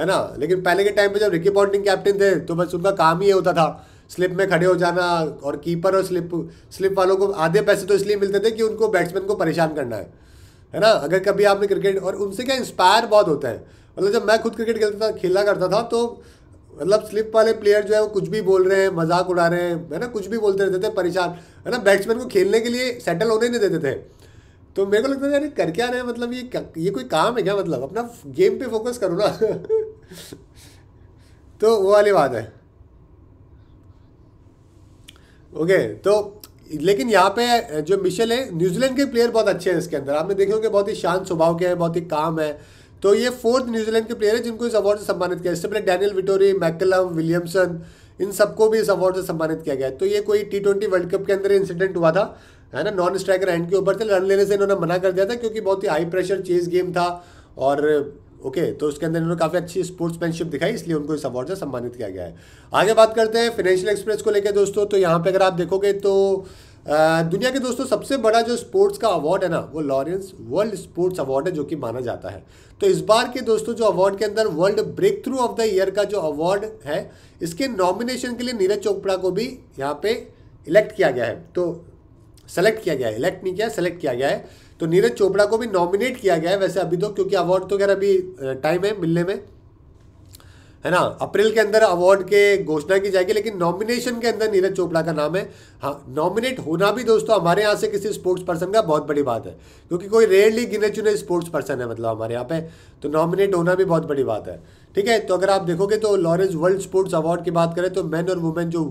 है ना लेकिन पहले के टाइम पर जब रिकी पॉन्टिंग कैप्टन थे तो बस उनका काम ही ये होता था स्लिप में खड़े हो जाना और कीपर और स्लिप स्लिप वालों को आधे पैसे तो इसलिए मिलते थे कि उनको बैट्समैन को परेशान करना है है ना अगर कभी आपने क्रिकेट और उनसे क्या इंस्पायर बहुत होता है मतलब जब मैं खुद क्रिकेट खेलता था खेला करता था तो मतलब स्लिप वाले प्लेयर जो है वो कुछ भी बोल रहे हैं मजाक उड़ा रहे हैं है ना कुछ भी बोलते रहते थे परेशान है ना बैट्समैन को खेलने के लिए सेटल होने नहीं देते थे तो मेरे को लगता था यार कर क्या रहे हैं मतलब ये ये कोई काम है क्या मतलब अपना गेम पे फोकस करो ना तो वो वाली बात है ओके तो लेकिन यहाँ पे जो मिशेल है न्यूजीलैंड के प्लेयर बहुत अच्छे हैं इसके अंदर आपने देखे होंगे बहुत ही शांत स्वभाव के हैं बहुत ही काम है तो ये फोर्थ न्यूजीलैंड के प्लेयर है जिनको इस अवार्ड से सम्मानित किया इससे पहले डैनियल विटोरी मैकलम विलियमसन इन सबको भी इस अवार्ड से सम्मानित किया गया तो ये कोई टी ट्वेंटी वर्ल्ड कप के अंदर इंसिडेंट हुआ था है ना नॉन स्ट्राइकर एंड के ऊपर थे रन लेने से इन्होंने मना कर दिया था क्योंकि बहुत ही हाई प्रेशर चेज गेम था और ओके तो उसके अंदर इन्होंने काफ़ी अच्छी स्पोर्ट्समैनशिप दिखाई इसलिए उनको इस अवार्ड से सम्मानित किया गया है आगे बात करते हैं फाइनेंशियल एक्सप्रेस को लेकर दोस्तों तो यहाँ पे अगर आप देखोगे तो दुनिया के दोस्तों सबसे बड़ा जो स्पोर्ट्स का अवार्ड है ना वो लॉरेंस वर्ल्ड स्पोर्ट्स अवार्ड है जो कि माना जाता है तो इस बार के दोस्तों जो अवार्ड के अंदर world breakthrough of the year का जो अवार्ड है इसके नॉमिनेशन के लिए नीरज चोपड़ा को भी यहाँ पे इलेक्ट किया गया है तो सेलेक्ट किया गया है इलेक्ट नहीं किया सेलेक्ट किया गया है तो नीरज चोपड़ा को भी नॉमिनेट किया गया है वैसे अभी तो क्योंकि अवार्ड तो खैर अभी टाइम है मिलने में है ना अप्रैल के अंदर अवार्ड के घोषणा की जाएगी लेकिन नॉमिनेशन के अंदर नीरज चोपड़ा का नाम है हाँ नॉमिनेट होना भी दोस्तों हमारे यहाँ से किसी स्पोर्ट्स पर्सन का बहुत बड़ी बात है क्योंकि कोई रेयरली गिने चुने स्पोर्ट्स पर्सन है मतलब हमारे यहाँ पे तो नॉमिनेट होना भी बहुत बड़ी बात है ठीक है तो अगर आप देखोगे तो लॉरेंस वर्ल्ड स्पोर्ट्स अवार्ड की बात करें तो मैन और वुमेन जो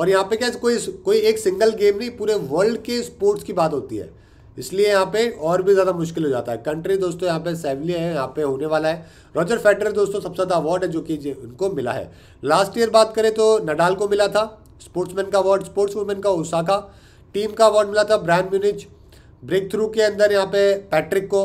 और यहाँ पे क्या कोई कोई एक सिंगल गेम नहीं पूरे वर्ल्ड के स्पोर्ट्स की बात होती है इसलिए यहाँ पे और भी ज़्यादा मुश्किल हो जाता है कंट्री दोस्तों यहाँ पे सेवली है यहाँ पे होने वाला है रॉजर फेडरर दोस्तों सबसे ज़्यादा अवार्ड है जो कि उनको मिला है लास्ट ईयर बात करें तो नडाल को मिला था स्पोर्ट्समैन का अवार्ड स्पोर्ट्स वूमेन का उषा टीम का अवार्ड मिला था ब्रांड म्यूनिच ब्रेक थ्रू के अंदर यहाँ पे पैट्रिक को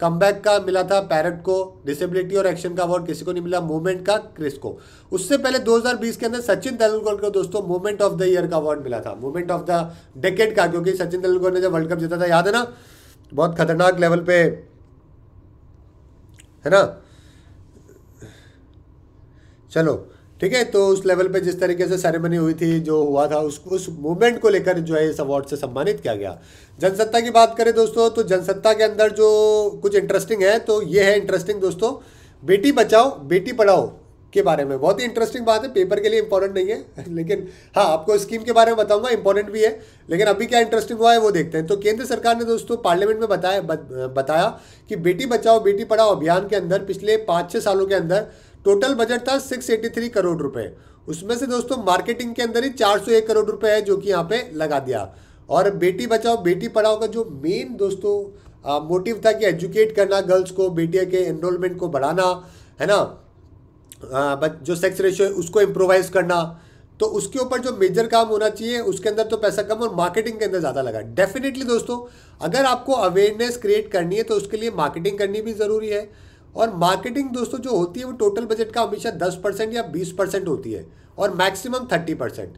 कम का मिला था पैरट को डिसेबिलिटी और एक्शन का अवार्ड किसी को नहीं मिला मूवमेंट का क्रिस को उससे पहले 2020 के अंदर सचिन तेंदुलकर को दोस्तों मूवमेंट ऑफ द ईयर का अवार्ड मिला था मूवमेंट ऑफ द डेकेट का क्योंकि सचिन तेंदुलकर ने जब वर्ल्ड कप जीता था याद है ना बहुत खतरनाक लेवल पे है ना चलो ठीक है तो उस लेवल पे जिस तरीके से सेरेमनी हुई थी जो हुआ था उस उस मूवमेंट को लेकर जो है इस अवार्ड से सम्मानित किया गया जनसत्ता की बात करें दोस्तों तो जनसत्ता के अंदर जो कुछ इंटरेस्टिंग है तो ये है इंटरेस्टिंग दोस्तों बेटी बचाओ बेटी पढ़ाओ के बारे में बहुत ही इंटरेस्टिंग बात है पेपर के लिए इंपॉर्टेंट नहीं है लेकिन हाँ आपको स्कीम के बारे में बताऊंगा इंपॉर्टेंट भी है लेकिन अभी क्या इंटरेस्टिंग हुआ है वो देखते हैं तो केंद्र सरकार ने दोस्तों पार्लियामेंट में बताया बताया कि बेटी बचाओ बेटी पढ़ाओ अभियान के अंदर पिछले पाँच छः सालों के अंदर टोटल बजट था 683 करोड़ रुपए उसमें से दोस्तों मार्केटिंग के अंदर ही 401 करोड़ रुपए है जो कि यहाँ पे लगा दिया और बेटी बचाओ बेटी पढ़ाओ का जो मेन दोस्तों आ, मोटिव था कि एजुकेट करना गर्ल्स को बेटिया के एनरोलमेंट को बढ़ाना है ना आ, जो सेक्स रेशियो है उसको इम्प्रोवाइज करना तो उसके ऊपर जो मेजर काम होना चाहिए उसके अंदर तो पैसा कम और मार्केटिंग के अंदर ज़्यादा लगा डेफिनेटली दोस्तों अगर आपको अवेयरनेस क्रिएट करनी है तो उसके लिए मार्केटिंग करनी भी ज़रूरी है और मार्केटिंग दोस्तों जो होती है वो टोटल बजट का हमेशा दस परसेंट या बीस परसेंट होती है और मैक्सिमम थर्टी परसेंट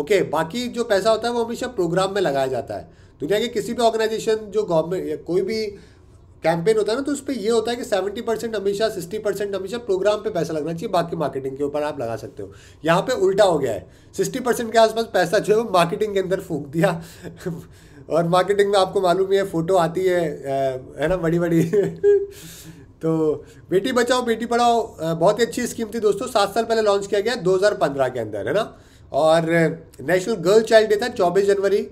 ओके बाकी जो पैसा होता है वो हमेशा प्रोग्राम में लगाया जाता है दुनिया तो के किसी भी ऑर्गेनाइजेशन जो गवर्नमेंट या कोई भी कैंपेन होता है ना तो उस पर यह होता है कि सेवेंटी परसेंट हमेशा सिक्सटी परसेंट हमेशा प्रोग्राम पे पैसा लगना चाहिए बाकी मार्केटिंग के ऊपर आप लगा सकते हो यहाँ पे उल्टा हो गया है सिक्सटी परसेंट के आसपास पैसा जो है वो मार्केटिंग के अंदर फूंक दिया और मार्केटिंग में आपको मालूम ही है फ़ोटो आती है है ना बड़ी बड़ी तो बेटी बचाओ बेटी पढ़ाओ बहुत ही अच्छी स्कीम थी दोस्तों सात साल पहले लॉन्च किया गया दो के अंदर है ना और नेशनल गर्ल चाइल्ड डे था चौबीस जनवरी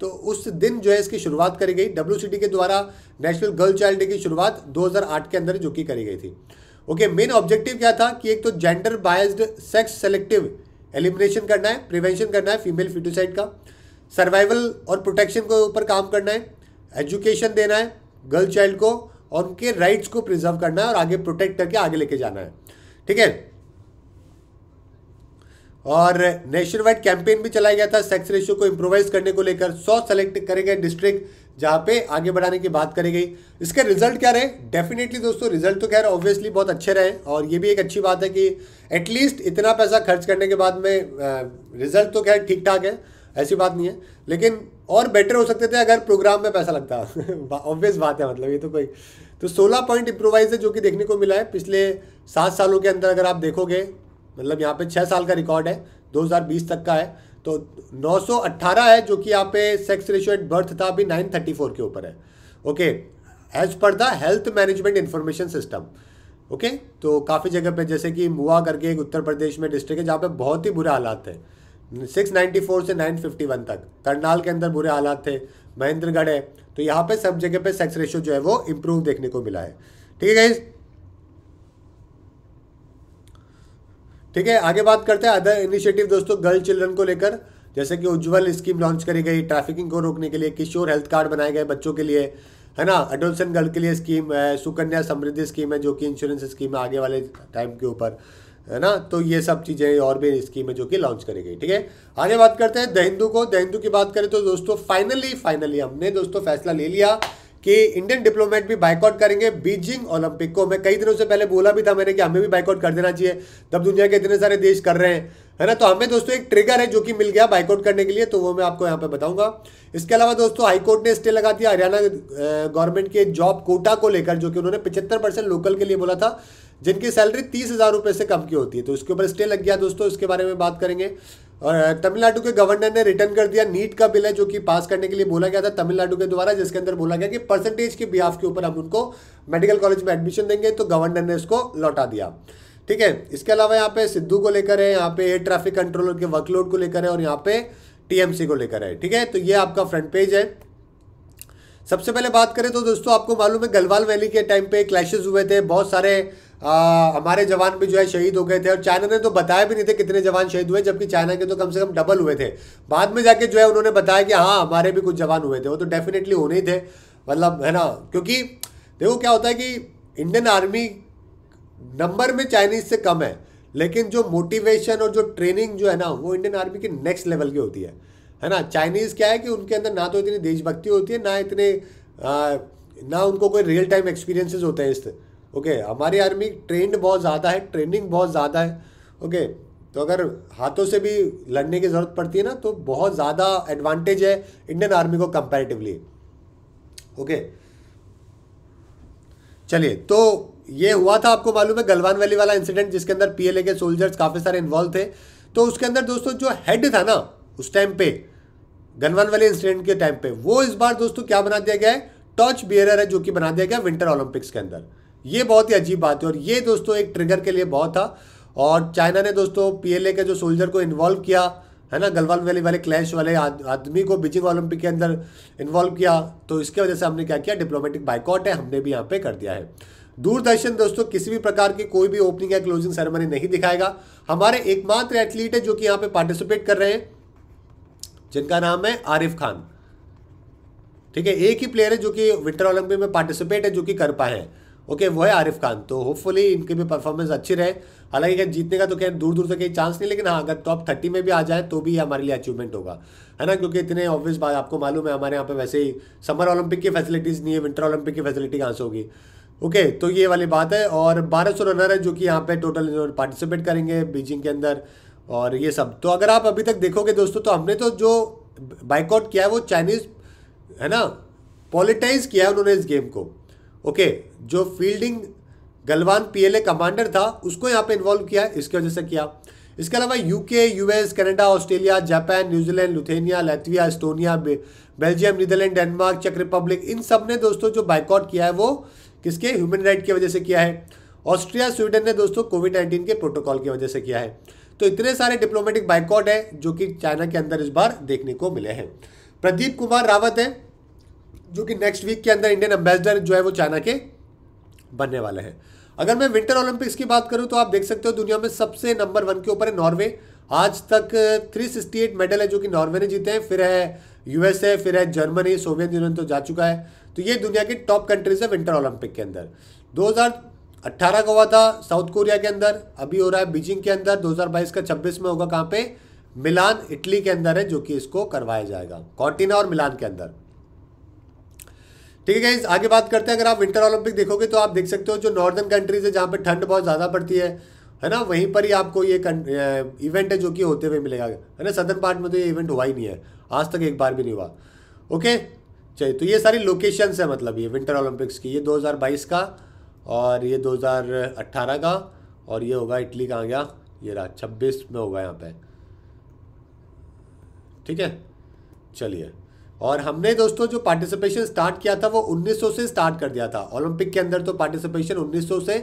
तो उस दिन जो है इसकी शुरुआत करी गई डब्ल्यू के द्वारा नेशनल गर्ल चाइल्ड डे की शुरुआत 2008 के अंदर जो कि करी गई थी ओके मेन ऑब्जेक्टिव क्या था कि एक तो gender biased sex selective elimination करना है प्रिवेंशन करना है फीमेल फिटोसाइड का सर्वाइवल और प्रोटेक्शन के ऊपर काम करना है एजुकेशन देना है गर्ल चाइल्ड को और उनके राइट्स को प्रिजर्व करना है और आगे प्रोटेक्ट करके आगे लेके जाना है ठीक है और नेशनल वाइड कैंपेन भी चलाया गया था सेक्स रेशियो को इम्प्रोवाइज करने को लेकर सौ सेलेक्ट करे गए डिस्ट्रिक्ट जहां पे आगे बढ़ाने की बात करी गई इसके रिजल्ट क्या रहे डेफिनेटली दोस्तों रिजल्ट तो रहे ऑब्वियसली बहुत अच्छे रहे और ये भी एक अच्छी बात है कि एटलीस्ट इतना पैसा खर्च करने के बाद में रिजल्ट तो क्या ठीक ठाक है ऐसी बात नहीं है लेकिन और बेटर हो सकते थे अगर प्रोग्राम में पैसा लगता ऑब्वियस बात है मतलब ये तो कोई तो सोलह पॉइंट इम्प्रोवाइज है जो कि देखने को मिला है पिछले सात सालों के अंदर अगर आप देखोगे मतलब यहाँ पे छः साल का रिकॉर्ड है 2020 तक का है तो 918 है जो कि यहाँ पे सेक्स रेशियो एट बर्थ था अभी 934 के ऊपर है okay as per the health management information system okay तो काफ़ी जगह पे जैसे कि मुआ करके एक उत्तर प्रदेश में डिस्ट्रिक्ट है जहाँ पे बहुत ही बुरा हालात है 694 से 951 तक करनाल के अंदर बुरे हालात थे महेंद्रगढ़ है तो यहाँ पे सब जगह पे सेक्स रेशियो जो है वो इम्प्रूव देखने को मिला है ठीक है गाइज ठीक है आगे बात करते हैं अदर इनिशिएटिव दोस्तों गर्ल चिल्ड्रन को लेकर जैसे कि उज्ज्वल स्कीम लॉन्च करी गई ट्रैफिकिंग को रोकने के लिए किशोर हेल्थ कार्ड बनाए गए बच्चों के लिए है ना अडोल्सन गर्ल के लिए स्कीम है सुकन्या समृद्धि स्कीम है जो कि इंश्योरेंस स्कीम है आगे वाले टाइम के ऊपर है ना तो ये सब चीज़ें और भी स्कीमें जो कि लॉन्च करी गई ठीक है आगे बात करते हैं दहिंदू को दहिंदू की बात करें तो दोस्तों फाइनली फाइनली हमने दोस्तों फैसला ले लिया कि इंडियन डिप्लोमेट भी बाइकआउट करेंगे बीजिंग ओलंपिक को मैं कई दिनों से पहले बोला भी था मैंने कि हमें भी बाइकआउट कर देना चाहिए तब दुनिया के इतने सारे देश कर रहे हैं है ना तो हमें दोस्तों एक ट्रिगर है जो कि मिल गया बाइकआउट करने के लिए तो वो मैं आपको यहाँ पे बताऊंगा इसके अलावा दोस्तों हाईकोर्ट ने स्टे लगा दिया हरियाणा गवर्नमेंट के जॉब कोटा को लेकर जो कि उन्होंने पिछहत्तर परसेंट लोकल के लिए बोला था जिनकी सैलरी तीस हज़ार रुपये से कम की होती है तो इसके ऊपर स्टे लग गया दोस्तों इसके बारे में बात करेंगे और तमिलनाडु के गवर्नर ने रिटर्न कर दिया नीट का बिल है जो कि पास करने के लिए बोला गया था तमिलनाडु के द्वारा जिसके अंदर बोला गया कि परसेंटेज के बिहाफ के ऊपर हम उनको मेडिकल कॉलेज में एडमिशन देंगे तो गवर्नर ने इसको लौटा दिया ठीक है इसके अलावा यहाँ पे सिद्धू को लेकर है यहाँ पे एयर ट्रैफिक कंट्रोलर के वर्कलोड को लेकर है और यहाँ पे टीएमसी को लेकर है ठीक है तो ये आपका फ्रंट पेज है सबसे पहले बात करें तो दोस्तों आपको मालूम है गलवाल वैली के टाइम पे क्लैशेज हुए थे बहुत सारे आ, हमारे जवान भी जो है शहीद हो गए थे और चाइना ने तो बताया भी नहीं थे कितने जवान शहीद हुए जबकि चाइना के तो कम से कम डबल हुए थे बाद में जाके जो है उन्होंने बताया कि हाँ हमारे भी कुछ जवान हुए थे वो तो डेफिनेटली होने ही थे मतलब है ना क्योंकि देखो क्या होता है कि इंडियन आर्मी नंबर में चाइनीज से कम है लेकिन जो मोटिवेशन और जो ट्रेनिंग जो है ना वो इंडियन आर्मी के नेक्स्ट लेवल की होती है है ना चाइनीज़ क्या है कि उनके अंदर ना तो इतनी देशभक्ति होती है ना इतने आ, ना उनको कोई रियल टाइम एक्सपीरियंसेस होते हैं इस ओके okay, हमारी आर्मी ट्रेंड बहुत ज़्यादा है ट्रेनिंग बहुत ज़्यादा है ओके okay, तो अगर हाथों से भी लड़ने की ज़रूरत पड़ती है ना तो बहुत ज़्यादा एडवांटेज है इंडियन आर्मी को कंपैरेटिवली ओके okay, चलिए तो ये हुआ था आपको मालूम है गलवान वैली वाला इंसिडेंट जिसके अंदर पीएलए के सोल्जर्स काफ़ी सारे इन्वॉल्व थे तो उसके अंदर दोस्तों जो हेड था ना उस टाइम पे गलवान वैली इंसिडेंट के टाइम पे वो इस बार दोस्तों क्या बना दिया गया है टॉर्च बियर है जो कि बना दिया गया विंटर ओलंपिक्स के अंदर ये बहुत ही अजीब बात है और ये दोस्तों एक ट्रिगर के लिए बहुत था और चाइना ने दोस्तों पीएलए के जो सोल्जर को इन्वॉल्व किया है ना गलवान वैली वाले क्लैश वाले आदमी को बीजिंग ओलंपिक के अंदर इन्वॉल्व किया तो इसके वजह से हमने क्या किया डिप्लोमेटिक बाइकआउट है हमने भी यहाँ पे कर दिया है दूरदर्शन दोस्तों किसी भी प्रकार की कोई भी ओपनिंग या क्लोजिंग सेरेमनी नहीं दिखाएगा हमारे एकमात्र एथलीट है जो कि यहाँ पे पार्टिसिपेट कर रहे हैं जिनका नाम है आरिफ खान ठीक है एक ही प्लेयर है जो कि विंटर ओलंपिक में पार्टिसिपेट है जो कि कर पाए हैं ओके वो है आरिफ खान तो होपफुली इनकी भी परफॉर्मेंस अच्छी रहे हालांकि क्या जीतने का तो क्या दूर दूर तक कहीं चांस नहीं लेकिन हाँ अगर टॉप थर्टी में भी आ जाए तो भी हमारे लिए अचीवमेंट होगा है ना क्योंकि इतने ऑब्वियस बात आपको मालूम है हमारे यहाँ पे वैसे ही समर ओलंपिक की फैसिलिटीज़ नहीं है विंटर ओलंपिक की फैसिलिटी कहाँ से होगी ओके तो ये वाली बात है और बारह सौ रनर है जो कि यहाँ पर टोटल पार्टिसिपेट करेंगे बीजिंग के अंदर और ये सब तो अगर आप अभी तक देखोगे दोस्तों तो हमने तो जो बाइकआउट किया है वो चाइनीज़ है ना पॉलिटाइज किया है उन्होंने इस गेम को ओके जो फील्डिंग गलवान पीएलए कमांडर था उसको यहाँ पे इन्वॉल्व किया है इसकी वजह से किया इसके अलावा UK US Canada Australia Japan New Zealand Lithuania Latvia Estonia Belgium Netherlands Denmark चेक रिपब्लिक इन सब ने दोस्तों जो बाइकआउट किया है वो किसके ह्यूमन राइट की वजह से किया है ऑस्ट्रिया स्वीडन ने दोस्तों कोविड नाइन्टीन के प्रोटोकॉल की वजह से किया है तो इतने सारे डिप्लोमेटिक बाइकआउट है जो कि चाइना के अंदर इस बार देखने को मिले हैं प्रदीप कुमार रावत है जो कि नेक्स्ट वीक के अंदर इंडियन एम्बेसडर जो है वो चाइना के बनने वाले हैं अगर मैं विंटर ओलंपिक्स की बात करूं तो आप देख सकते हो दुनिया में सबसे नंबर वन के ऊपर है नॉर्वे आज तक 368 मेडल है जो कि नॉर्वे ने जीते हैं फिर है यूएसए फिर है जर्मनी सोवियत यूनियन तो जा चुका है तो ये दुनिया की टॉप कंट्रीज है विंटर ओलंपिक के अंदर 2018 का हुआ था साउथ कोरिया के अंदर अभी हो रहा है बीजिंग के अंदर 2022 का 26 में होगा कहाँ पे मिलान इटली के अंदर है जो कि इसको करवाया जाएगा कॉन्टिना और मिलान के अंदर ठीक है आगे बात करते हैं अगर आप विंटर ओलंपिक देखोगे तो आप देख सकते हो जो नॉर्दर्न कंट्रीज है जहाँ पर ठंड बहुत ज़्यादा पड़ती है है ना वहीं पर ही आपको ये इवेंट है जो कि होते हुए मिलेगा है ना सदर्न पार्ट में तो ये इवेंट हुआ ही नहीं है आज तक एक बार भी नहीं हुआ ओके चलिए तो ये सारी लोकेशंस है मतलब ये विंटर ओलंपिक्स की ये 2022 का और ये 2018 का और ये होगा इटली का आ गया ये रहा छब्बीस में होगा यहाँ पे ठीक है चलिए और हमने दोस्तों जो पार्टिसिपेशन स्टार्ट किया था वो 1900 से स्टार्ट कर दिया था ओलंपिक के अंदर तो पार्टिसिपेशन 1900 से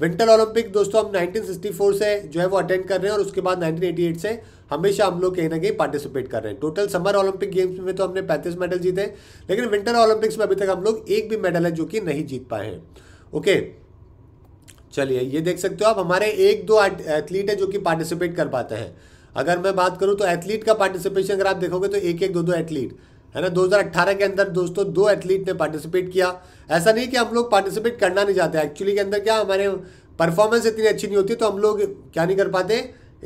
विंटर ओलंपिक दोस्तों हम 1964 से जो है वो अटेंड कर रहे हैं और उसके बाद 1988 से हमेशा हम लोग कहीं ना कहीं पार्टिसिपेट कर रहे हैं टोटल समर ओलंपिक गेम्स में तो हमने पैंतीस मेडल जीते लेकिन विंटर ओलंपिक्स में अभी तक हम लोग एक भी मेडल है जो कि नहीं जीत पाए हैं ओके चलिए ये देख सकते हो आप हमारे एक दो एथलीट है जो कि पार्टिसिपेट कर पाते हैं अगर मैं बात करूँ तो एथलीट का पार्टिसिपेशन अगर आप देखोगे तो एक एक दो दो एथलीट है ना 2018 के अंदर दोस्तों दो एथलीट ने पार्टिसिपेट किया ऐसा नहीं कि हम लोग पार्टिसिपेट करना नहीं चाहते एक्चुअली के अंदर क्या हमारे परफॉर्मेंस इतनी अच्छी नहीं होती तो हम लोग क्या नहीं कर पाते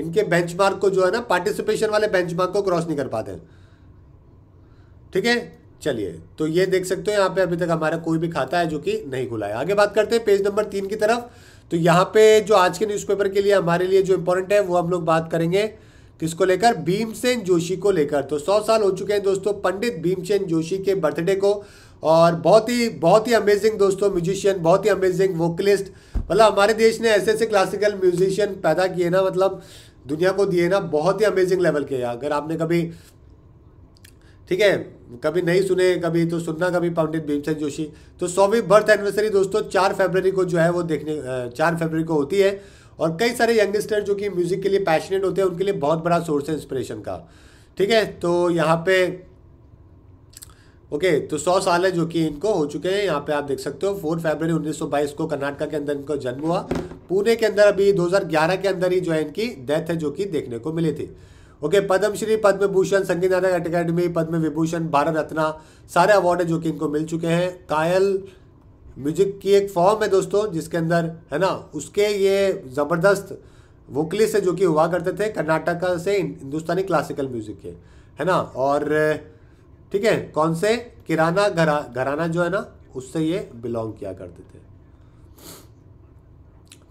इनके बेंच को जो है ना पार्टिसिपेशन वाले बेंच को क्रॉस नहीं कर पाते ठीक है चलिए तो ये देख सकते हो यहाँ पे अभी तक हमारा कोई भी खाता है जो कि नहीं खुला है आगे बात करते हैं पेज नंबर तीन की तरफ तो यहाँ पे जो आज के न्यूज़पेपर के लिए हमारे लिए जो इम्पोर्टेंट है वो हम लोग बात करेंगे किसको लेकर भीमसेन जोशी को लेकर तो सौ साल हो चुके हैं दोस्तों पंडित भीमसेन जोशी के बर्थडे को और बहुत ही बहुत ही अमेजिंग दोस्तों म्यूजिशियन बहुत ही अमेजिंग वोकलिस्ट मतलब हमारे देश ने ऐसे ऐसे क्लासिकल म्यूजिशियन पैदा किए ना मतलब दुनिया को दिए ना बहुत ही अमेजिंग लेवल के अगर आपने कभी ठीक है कभी नहीं सुने कभी तो सुनना कभी पंडित भीमसेन जोशी तो सौवीं बर्थ एनिवर्सरी दोस्तों चार फरवरी को जो है वो देखने चार फरवरी को होती है और कई सारे यंगस्टर जो कि म्यूज़िक के लिए पैशनेट होते हैं उनके लिए बहुत बड़ा सोर्स है इंस्परेशन का ठीक है तो यहाँ पे ओके तो सौ साल है जो कि इनको हो चुके हैं यहाँ पे आप देख सकते हो फोर फरवरी 1922 को कर्नाटका के अंदर इनका जन्म हुआ पुणे के अंदर अभी 2011 के अंदर ही जो है इनकी डेथ है जो कि देखने को मिली थी okay okay, Padma Shri Padma Bhushan Sangeet Natak academy Padma Vibhushan Bharat Ratna सारे अवार्ड है जो कि इनको मिल चुके हैं कायल म्यूजिक की एक फॉर्म है दोस्तों जिसके अंदर है ना उसके ये ज़बरदस्त वोकलिस्ट है जो कि हुआ करते थे कर्नाटका से हिंदुस्तानी क्लासिकल म्यूज़िक के है ना और ठीक है कौन से किराना घरा घराना जो है ना उससे ये बिलोंग किया करते थे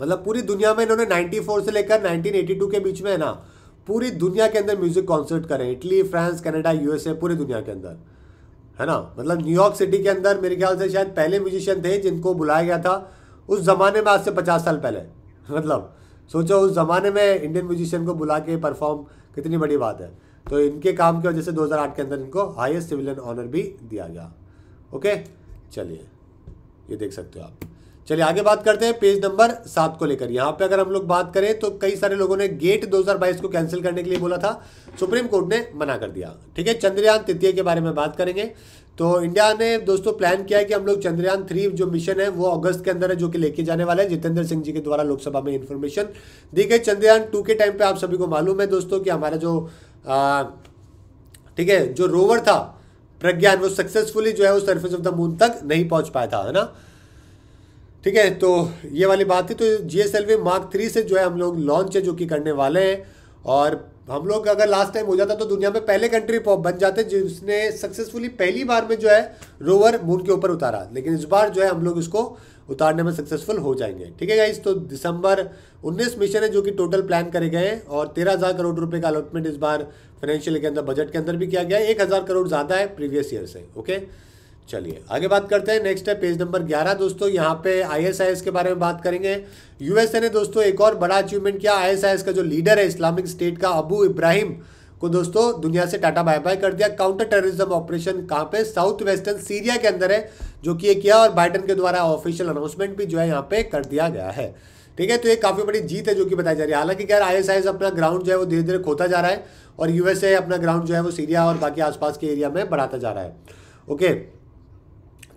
मतलब पूरी दुनिया में इन्होंने 94 से लेकर 1982 के बीच में है ना पूरी दुनिया के अंदर म्यूज़िक कॉन्सर्ट करें इटली फ्रांस कनाडा यूएसए पूरी दुनिया के अंदर है ना मतलब न्यूयॉर्क सिटी के अंदर मेरे ख्याल से शायद पहले म्यूजिशियन थे जिनको बुलाया गया था उस ज़माने में आज से पचास साल पहले मतलब सोचो उस ज़माने में इंडियन म्यूजिशियन को बुला के परफॉर्म कितनी बड़ी बात है तो इनके काम की वजह से 2008 के अंदर इनको हाईएस्ट सिविलियन ऑनर भी दिया गया ओके चलिए ये देख सकते हो आप चलिए आगे बात करते हैं पेज नंबर सात को लेकर यहाँ पे अगर हम लोग बात करें तो कई सारे लोगों ने गेट 2022 को कैंसिल करने के लिए बोला था सुप्रीम कोर्ट ने मना कर दिया ठीक है चंद्रयान तृतीय के बारे में बात करेंगे तो इंडिया ने दोस्तों प्लान किया है कि हम लोग चंद्रयान थ्री जो मिशन है वो अगस्त के अंदर है जो कि लेके जाने वाला है जितेंद्र सिंह जी के द्वारा लोकसभा में इन्फॉर्मेशन दी गई चंद्रयान टू के टाइम पे आप सभी को मालूम है दोस्तों कि हमारा जो ठीक है जो रोवर था प्रज्ञान वो सक्सेसफुली जो है वो सर्फेस ऑफ द मून तक नहीं पहुंच पाया था है ना ठीक है तो ये वाली बात थी तो G S L V mark three से जो है हम लोग लॉन्च है जो कि करने वाले हैं और हम लोग अगर लास्ट टाइम हो जाता तो दुनिया में पहले कंट्री बन जाते जिसने सक्सेसफुली पहली बार में जो है रोवर मून के ऊपर उतारा लेकिन इस बार जो है हम लोग इसको उतारने में सक्सेसफुल हो जाएंगे ठीक है गाइस तो दिसंबर 19 मिशन है जो कि टोटल प्लान करे गए हैं और तेरह हज़ार करोड़ रुपए का अलॉटमेंट इस बार फाइनेंशियल के अंदर बजट के अंदर भी किया गया है एक हज़ार करोड़ ज़्यादा है प्रीवियस ईयर से ओके चलिए आगे बात करते हैं नेक्स्ट है पेज नंबर 11 दोस्तों यहाँ पे आईएसआईएस के बारे में बात करेंगे यूएसए ने दोस्तों एक और बड़ा अचीवमेंट किया आईएसआईएस का जो लीडर है इस्लामिक स्टेट का अबू इब्राहिम को दोस्तों दुनिया से टाटा बाय बाय कर दिया काउंटर टेररिज्म ऑपरेशन कहाँ पे साउथ वेस्टर्न सीरिया के अंदर है जो कि ये किया और बाइडन के द्वारा ऑफिशियल अनाउंसमेंट भी जो है यहाँ पे कर दिया गया है ठीक है तो ये काफ़ी बड़ी जीत है जो कि बताई जा रही है हालांकि आई आईएसआईएस अपना ग्राउंड जो है वो धीरे धीरे खोता जा रहा है और यूएसए अपना ग्राउंड जो है वो सीरिया और बाकी आसपास के एरिया में बढ़ाता जा रहा है ओके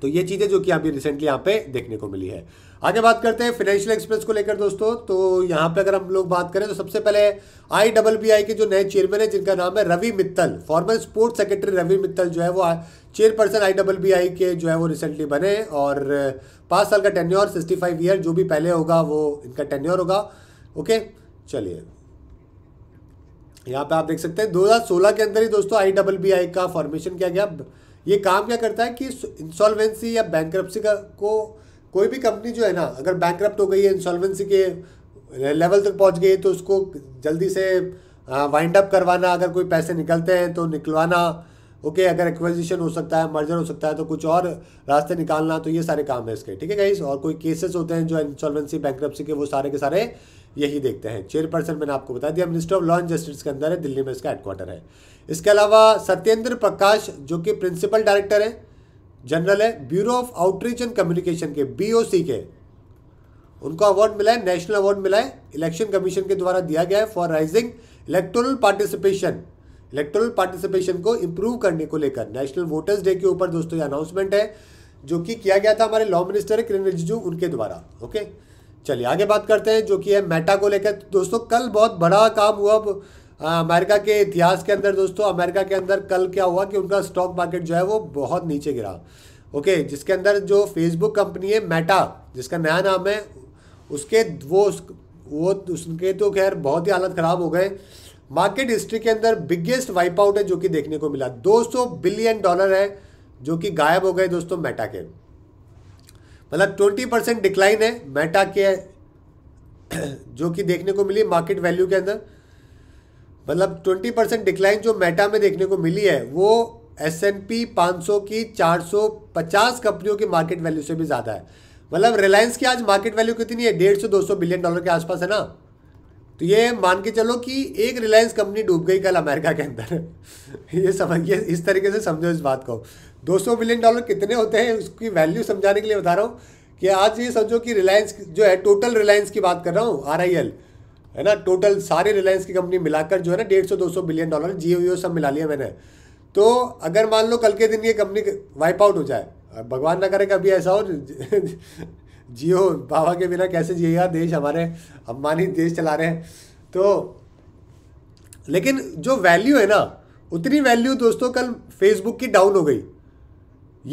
तो ये चीज़ें जो कि अभी रिसेंटली यहाँ पे देखने को मिली है आगे बात करते हैं फाइनेंशियल एक्सप्रेस को लेकर दोस्तों तो यहाँ पे अगर हम लोग बात करें तो सबसे पहले आई डबल बी आई के जो नए चेयरमैन है जिनका नाम है Ravi Mittal former sports secretary Ravi Mittal जो है वो chairperson I double B I के जो है वो रिसेंटली बने और पाँच साल का टेन्योर सिक्सटी फाइव ईयर जो भी पहले होगा वो इनका टेन्योर होगा ओके चलिए यहाँ पे आप देख सकते हैं 2016 के अंदर ही दोस्तों आई डबल बी आई का फॉर्मेशन किया गया ये काम क्या करता है कि इंसॉल्वेंसी या बैंक्रप्सी का को कोई भी कंपनी जो है ना अगर बैंक्रप्ट हो गई है इंसॉल्वेंसी के लेवल तक पहुंच गई है तो उसको जल्दी से वाइंड अप करवाना अगर कोई पैसे निकलते हैं तो निकलवाना ओके okay, अगर एक्विजिशन हो सकता है मर्जर हो सकता है तो कुछ और रास्ते निकालना तो ये सारे काम है इसके ठीक है गाइस और कोई केसेस होते हैं जो इंसॉल्वेंसी बैंक्रप्सी के वो सारे के सारे यही देखते हैं चेयरपर्सन मैंने आपको बता दिया minister of law and justice के अंदर है दिल्ली में इसका हेडक्वार्टर है इसके अलावा सत्येंद्र प्रकाश जो कि प्रिंसिपल डायरेक्टर है जनरल है bureau of outreach and communication के बी के उनको अवार्ड मिला है नेशनल अवार्ड मिला है इलेक्शन कमीशन के द्वारा दिया गया है for rising electoral participation electoral participation को इम्प्रूव करने को लेकर नेशनल वोटर्स डे के ऊपर दोस्तों ये अनाउंसमेंट है जो कि किया गया था हमारे लॉ मिनिस्टर किरण रिजिजू उनके द्वारा ओके चलिए आगे बात करते हैं जो कि है मेटा को लेकर दोस्तों कल बहुत बड़ा काम हुआ अमेरिका के इतिहास के अंदर दोस्तों अमेरिका के अंदर कल क्या हुआ कि उनका स्टॉक मार्केट जो है वो बहुत नीचे गिरा ओके जिसके अंदर जो फेसबुक कंपनी है मेटा जिसका नया नाम है उसके वो वो उसके तो खैर बहुत ही हालत ख़राब हो गए मार्केट हिस्ट्री के अंदर बिगेस्ट वाइप आउट है जो कि देखने को मिला 200 बिलियन डॉलर है जो कि गायब हो गए दोस्तों मेटा के मतलब 20 परसेंट डिक्लाइन है मेटा के जो कि देखने को मिली मार्केट वैल्यू के अंदर मतलब 20 परसेंट डिक्लाइन जो मेटा में देखने को मिली है वो एस एन पी पाँच की 450 कंपनियों की मार्केट वैल्यू से भी ज़्यादा है मतलब रिलायंस की आज मार्केट वैल्यू कितनी है डेढ़ सौ दो सौ बिलियन डॉलर के आसपास है ना तो ये मान के चलो कि एक रिलायंस कंपनी डूब गई कल अमेरिका के अंदर ये समझिए इस तरीके से समझो इस बात को 200 बिलियन डॉलर कितने होते हैं उसकी वैल्यू समझाने के लिए बता रहा हूँ कि आज ये समझो कि रिलायंस जो है टोटल रिलायंस की बात कर रहा हूँ आर है ना टोटल सारे रिलायंस की कंपनी मिलाकर जो है ना डेढ़ सौ दो सौ बिलियन डॉलर जियो वीओ सब मिला लिया मैंने तो अगर मान लो कल के दिन ये कंपनी वाइप आउट हो जाए भगवान ना करे कभी ऐसा हो जियो बाबा के बिना कैसे जिएगा देश हमारे अम्बानी देश चला रहे हैं तो लेकिन जो वैल्यू है ना उतनी वैल्यू दोस्तों कल फेसबुक की डाउन हो गई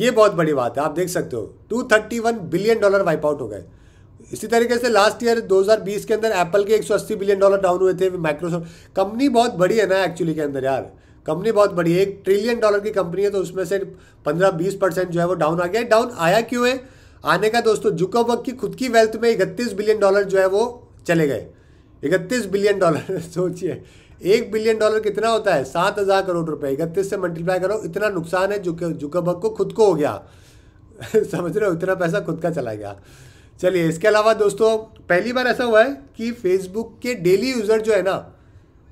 ये बहुत बड़ी बात है आप देख सकते हो two thirty one billion dollar wipe out हो गए इसी तरीके से लास्ट ईयर 2020 के अंदर एप्पल के 180 बिलियन डॉलर डाउन हुए थे माइक्रोसॉफ्ट कंपनी बहुत बड़ी है ना एक्चुअली के अंदर यार कंपनी बहुत बड़ी है एक ट्रिलियन डॉलर की कंपनी है तो उसमें से 15-20 परसेंट जो है वो डाउन आ गया डाउन आया क्यों है आने का दोस्तों जुकाबर्ग की खुद की वेल्थ में इकतीस बिलियन डॉलर जो है वो चले गए इकतीस बिलियन डॉलर सोचिए एक बिलियन डॉलर कितना होता है सात हज़ार करोड़ रुपए इकतीस से मल्टीप्लाई करो इतना नुकसान है जुकोबक को खुद को हो गया समझ रहे हो इतना पैसा खुद का चला गया चलिए इसके अलावा दोस्तों पहली बार ऐसा हुआ है कि फेसबुक के डेली यूज़र जो है ना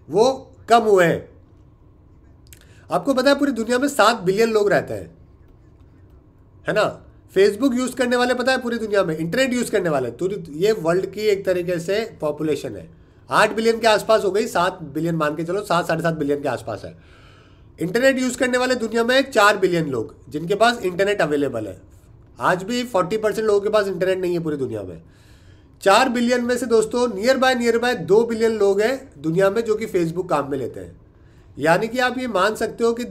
वो कम हुए हैं आपको पता है पूरी दुनिया में सात बिलियन लोग रहते हैं है ना फेसबुक यूज़ करने वाले पता है पूरी दुनिया में इंटरनेट यूज़ करने वाले पूरी तो ये वर्ल्ड की एक तरीके से पॉपुलेशन है आठ बिलियन के आसपास हो गई सात बिलियन मान के चलो सात साढ़े सात बिलियन के आसपास है इंटरनेट यूज़ करने वाले दुनिया में चार बिलियन लोग जिनके पास इंटरनेट अवेलेबल है आज भी फोर्टी परसेंट लोगों के पास इंटरनेट नहीं है पूरी दुनिया में चार बिलियन में से दोस्तों नियर बाय नियर बाय दो बिलियन लोग हैं दुनिया में जो कि फेसबुक काम में लेते हैं यानी कि आप ये मान सकते हो कि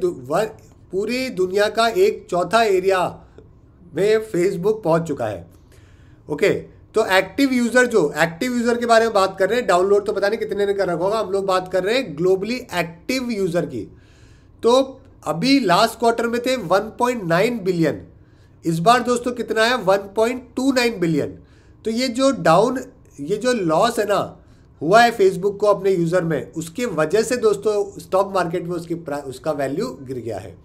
पूरी दुनिया का एक चौथा एरिया में फेसबुक पहुंच चुका है ओके तो एक्टिव यूज़र जो एक्टिव यूज़र के बारे में बात कर रहे हैं डाउनलोड तो पता नहीं कितने ने कर रखा होगा हम लोग बात कर रहे हैं ग्लोबली एक्टिव यूज़र की तो अभी लास्ट क्वार्टर में थे 1.9 बिलियन इस बार दोस्तों कितना है 1.29 बिलियन तो ये जो डाउन ये जो लॉस है ना हुआ है फेसबुक को अपने यूज़र में उसके वजह से दोस्तों स्टॉक मार्केट में उसकी उसका वैल्यू गिर गया है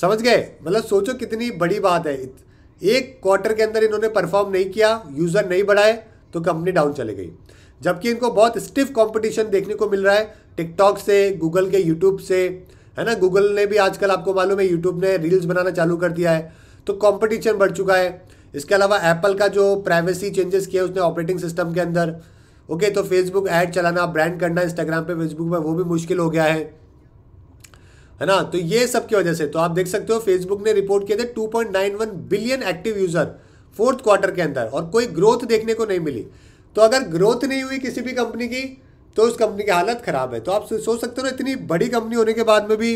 समझ गए मतलब सोचो कितनी बड़ी बात है एक क्वार्टर के अंदर इन्होंने परफॉर्म नहीं किया यूज़र नहीं बढ़ाए तो कंपनी डाउन चले गई जबकि इनको बहुत स्टिफ कंपटीशन देखने को मिल रहा है टिकटॉक से गूगल के यूट्यूब से है ना गूगल ने भी आजकल आपको मालूम है यूट्यूब ने रील्स बनाना चालू कर दिया है तो कॉम्पिटिशन बढ़ चुका है इसके अलावा एप्पल का जो प्राइवेसी चेंजेस किया उसने ऑपरेटिंग सिस्टम के अंदर ओके तो फेसबुक ऐड चलाना ब्रांड करना इंस्टाग्राम पर फेसबुक पर वो भी मुश्किल हो गया है है ना तो ये सब की वजह से तो आप देख सकते हो फेसबुक ने रिपोर्ट किए थे 2.91 billion active user fourth quarter के अंदर और कोई ग्रोथ देखने को नहीं मिली तो अगर ग्रोथ नहीं हुई किसी भी कंपनी की तो उस कंपनी की हालत ख़राब है तो आप सोच सकते हो इतनी बड़ी कंपनी होने के बाद में भी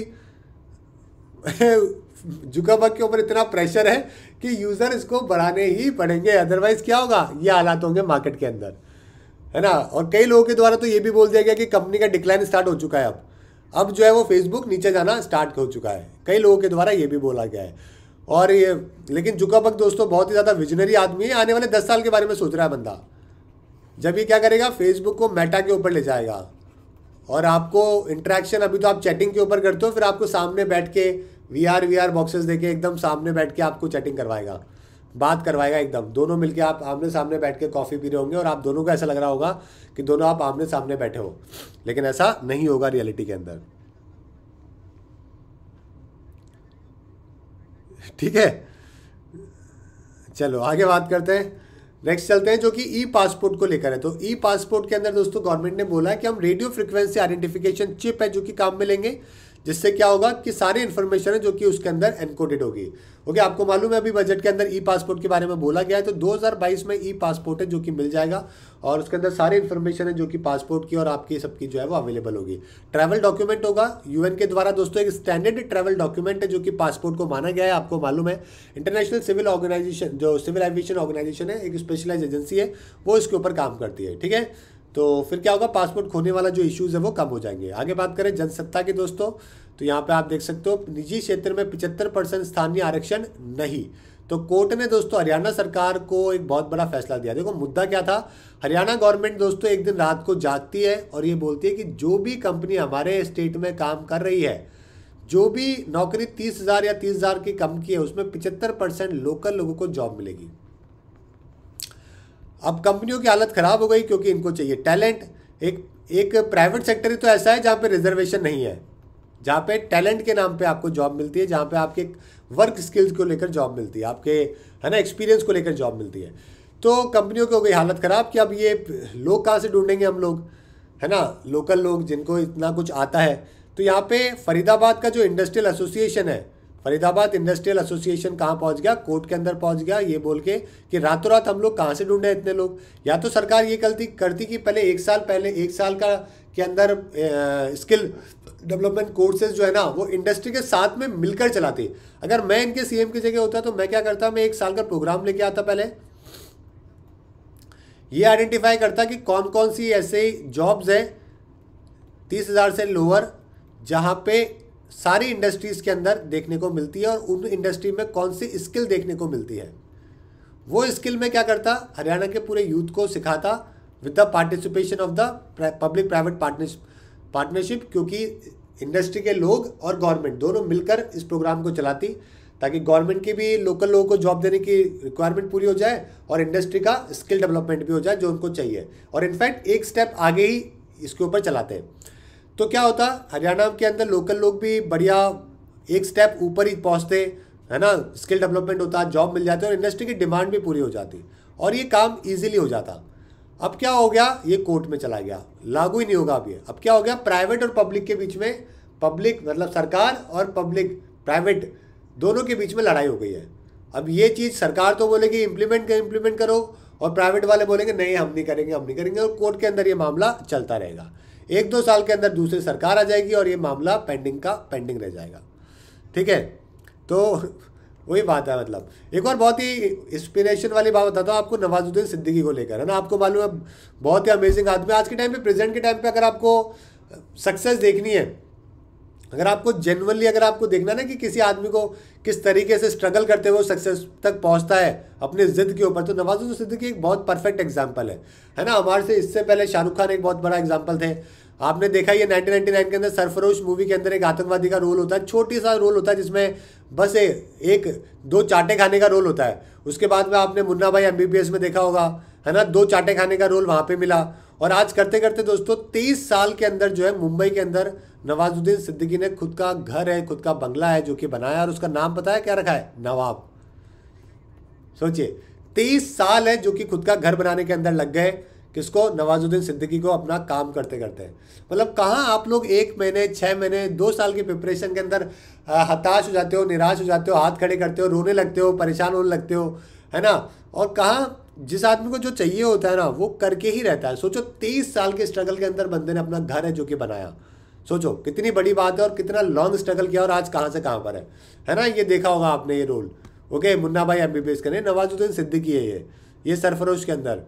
जुकाबर्ग के ऊपर इतना प्रेशर है कि यूज़र इसको बढ़ाने ही पड़ेंगे अदरवाइज़ क्या होगा ये हालात होंगे मार्केट के अंदर है ना और कई लोगों के द्वारा तो ये भी बोल दिया गया कि कंपनी का डिक्लाइन स्टार्ट हो चुका है अब अब जो है वो फेसबुक नीचे जाना स्टार्ट हो चुका है कई लोगों के द्वारा ये भी बोला गया है और ये लेकिन जुकाबक दोस्तों बहुत ही ज़्यादा विजनरी आदमी है आने वाले दस साल के बारे में सोच रहा है बंदा जब ये क्या करेगा फेसबुक को मेटा के ऊपर ले जाएगा और आपको इंट्रैक्शन अभी तो आप चैटिंग के ऊपर करते हो फिर आपको सामने बैठ के V R V R boxes देके एकदम सामने बैठ के आपको चैटिंग करवाएगा बात करवाएगा एकदम दोनों मिलके आप आमने सामने बैठ के कॉफ़ी पी रहे होंगे और आप दोनों को ऐसा लग रहा होगा कि दोनों आप आमने सामने बैठे हो लेकिन ऐसा नहीं होगा रियलिटी के अंदर ठीक है चलो आगे बात करते हैं नेक्स्ट चलते हैं जो कि ई पासपोर्ट को लेकर है तो ई पासपोर्ट के अंदर दोस्तों गवर्नमेंट ने बोला है कि हम रेडियो फ्रिक्वेंसी आइडेंटिफिकेशन चिप है जो कि काम में लेंगे जिससे क्या होगा कि सारी इन्फॉर्मेशन है जो कि उसके अंदर एनकोडेड होगी ओके आपको मालूम है अभी बजट के अंदर ई पासपोर्ट के बारे में बोला गया है तो 2022 में ई पासपोर्ट है जो कि मिल जाएगा और उसके अंदर सारी इन्फॉर्मेशन है जो कि पासपोर्ट की और आपकी सबकी जो है वो अवेलेबल होगी ट्रैवल डॉक्यूमेंट होगा यूएन के द्वारा दोस्तों एक स्टैंडर्ड ट्रैवल डॉक्यूमेंट है जो कि पासपोर्ट को माना गया है आपको मालूम है इंटरनेशनल सिविल ऑर्गेनाइजेशन जो सिविल एविएशन ऑर्गेनाइजेशन है एक स्पेशलाइज एजेंसी है वो इसके ऊपर काम करती है ठीक है तो फिर क्या होगा पासपोर्ट खोने वाला जो इश्यूज़ है वो कम हो जाएंगे आगे बात करें जनसत्ता की दोस्तों तो यहाँ पे आप देख सकते हो निजी क्षेत्र में पिछहत्तर परसेंट स्थानीय आरक्षण नहीं तो कोर्ट ने दोस्तों हरियाणा सरकार को एक बहुत बड़ा फैसला दिया देखो मुद्दा क्या था हरियाणा गवर्नमेंट दोस्तों एक दिन रात को जागती है और ये बोलती है कि जो भी कंपनी हमारे स्टेट में काम कर रही है जो भी नौकरी तीस हज़ार या तीस हज़ार की कम की है उसमें पिचहत्तर परसेंट लोकल लोगों को जॉब मिलेगी अब कंपनियों की हालत ख़राब हो गई क्योंकि इनको चाहिए टैलेंट एक एक प्राइवेट सेक्टर ही तो ऐसा है जहाँ पे रिजर्वेशन नहीं है जहाँ पे टैलेंट के नाम पे आपको जॉब मिलती है जहाँ पे आपके वर्क स्किल्स को लेकर जॉब मिलती है आपके है ना एक्सपीरियंस को लेकर जॉब मिलती है तो कंपनियों की हो गई हालत ख़राब कि अब ये लोग कहाँ से ढूंढेंगे हम लोग है ना लोकल लोग जिनको इतना कुछ आता है तो यहाँ पे फरीदाबाद का जो इंडस्ट्रियल एसोसिएशन है फरीदाबाद इंडस्ट्रियल एसोसिएशन कहाँ पहुँच गया कोर्ट के अंदर पहुँच गया ये बोल के कि रातों रात हम लोग कहाँ से ढूंढे इतने लोग या तो सरकार ये गलती करती कि पहले एक साल पहले एक साल का के अंदर स्किल डेवलपमेंट कोर्सेज जो है ना वो इंडस्ट्री के साथ में मिलकर चलाते अगर मैं इनके सीएम की जगह होता तो मैं क्या करता मैं एक साल का प्रोग्राम लेके आता पहले ये आइडेंटिफाई करता कि कौन कौन सी ऐसे जॉब्स हैं तीस हज़ार से लोअर जहाँ पे सारी इंडस्ट्रीज़ के अंदर देखने को मिलती है और उन इंडस्ट्री में कौन सी स्किल देखने को मिलती है वो स्किल में क्या करता हरियाणा के पूरे यूथ को सिखाता with the participation of the public private partnership partnership क्योंकि इंडस्ट्री के लोग और गवर्नमेंट दोनों मिलकर इस प्रोग्राम को चलाती ताकि गवर्नमेंट की भी लोकल लोगों को जॉब देने की रिक्वायरमेंट पूरी हो जाए और इंडस्ट्री का स्किल डेवलपमेंट भी हो जाए जो उनको चाहिए और इनफैक्ट एक स्टेप आगे ही इसके ऊपर चलाते हैं तो क्या होता हरियाणा के अंदर लोकल लोग भी बढ़िया एक स्टेप ऊपर ही पहुँचते है ना स्किल डेवलपमेंट होता जॉब मिल जाती और इंडस्ट्री की डिमांड भी पूरी हो जाती और ये काम ईजिली हो जाता अब क्या हो गया ये कोर्ट में चला गया लागू ही नहीं होगा अब ये अब क्या हो गया प्राइवेट और पब्लिक के बीच में पब्लिक मतलब सरकार और पब्लिक प्राइवेट दोनों के बीच में लड़ाई हो गई है अब ये चीज़ सरकार तो बोलेगी इम्प्लीमेंट कर इम्प्लीमेंट करो और प्राइवेट वाले बोलेंगे नहीं हम नहीं करेंगे हम नहीं करेंगे और कोर्ट के अंदर ये मामला चलता रहेगा एक दो साल के अंदर दूसरी सरकार आ जाएगी और ये मामला पेंडिंग का पेंडिंग रह जाएगा ठीक है तो वही बात है मतलब एक और बहुत ही इंस्पिरेशन वाली बात बताता हूँ आपको नवाजुद्दीन सिद्दीकी को लेकर है ना आपको मालूम है बहुत ही अमेजिंग आदमी आज के टाइम पे प्रेजेंट के टाइम पे अगर आपको सक्सेस देखनी है अगर आपको जनरली अगर आपको देखना ना कि किसी आदमी को किस तरीके से स्ट्रगल करते हुए सक्सेस तक पहुंचता है अपने ज़िद के ऊपर तो नवाजुल सिद्दीकी एक बहुत परफेक्ट एग्जाम्पल है है ना हमारे से इससे पहले शाहरुख खान एक बहुत बड़ा एग्जाम्पल थे आपने देखा ये 1999 के अंदर सरफरोश मूवी के अंदर एक आतंकवादी का रोल होता है छोटी सा रोल होता है जिसमें बस ए, एक दो चाटे खाने का रोल होता है उसके बाद में आपने मुन्ना भाई एम में देखा होगा है ना दो चाटे खाने का रोल वहाँ पर मिला और आज करते करते दोस्तों तेईस साल के अंदर जो है मुंबई के अंदर नवाजुद्दीन सिद्दीकी ने खुद का घर है खुद का बंगला है जो कि बनाया और उसका नाम पता है क्या रखा है नवाब सोचिए तेईस साल है जो कि खुद का घर बनाने के अंदर लग गए किसको नवाजुद्दीन सिद्दीकी को अपना काम करते करते मतलब कहाँ आप लोग एक महीने छः महीने दो साल की प्रिपरेशन के अंदर हताश हो जाते हो निराश हो जाते हो हाथ खड़े करते हो रोने लगते हो परेशान होने लगते हो है ना और कहाँ जिस आदमी को जो चाहिए होता है ना वो करके ही रहता है सोचो तेईस साल के स्ट्रगल के अंदर बंदे ने अपना घर है जो कि बनाया सोचो कितनी बड़ी बात है और कितना लॉन्ग स्ट्रगल किया और आज कहाँ से कहाँ पर है है ना ये देखा होगा आपने ये रोल ओके मुन्ना भाई एम बी बी एस करें नवाजुद्दीन सिद्दीकी है ये ये सरफरोश के अंदर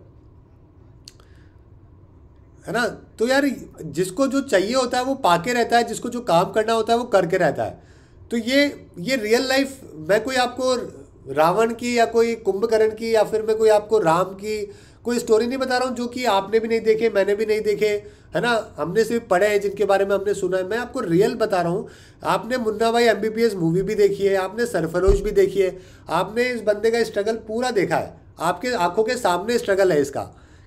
है ना तो यार जिसको जो चाहिए होता है वो पाके रहता है जिसको जो काम करना होता है वो करके रहता है तो ये ये रियल लाइफ मैं कोई आपको रावण की या कोई कुंभकर्ण की या फिर मैं कोई आपको राम की कोई स्टोरी नहीं बता रहा हूँ जो कि आपने भी नहीं देखे मैंने भी नहीं देखे है ना हमने सिर्फ पढ़े हैं जिनके बारे में हमने सुना है मैं आपको रियल बता रहा हूँ आपने मुन्ना भाई एम मूवी भी देखी है आपने सरफरोज भी देखी है आपने इस बंदे का स्ट्रगल पूरा देखा है आपके आंखों के सामने स्ट्रगल है इसका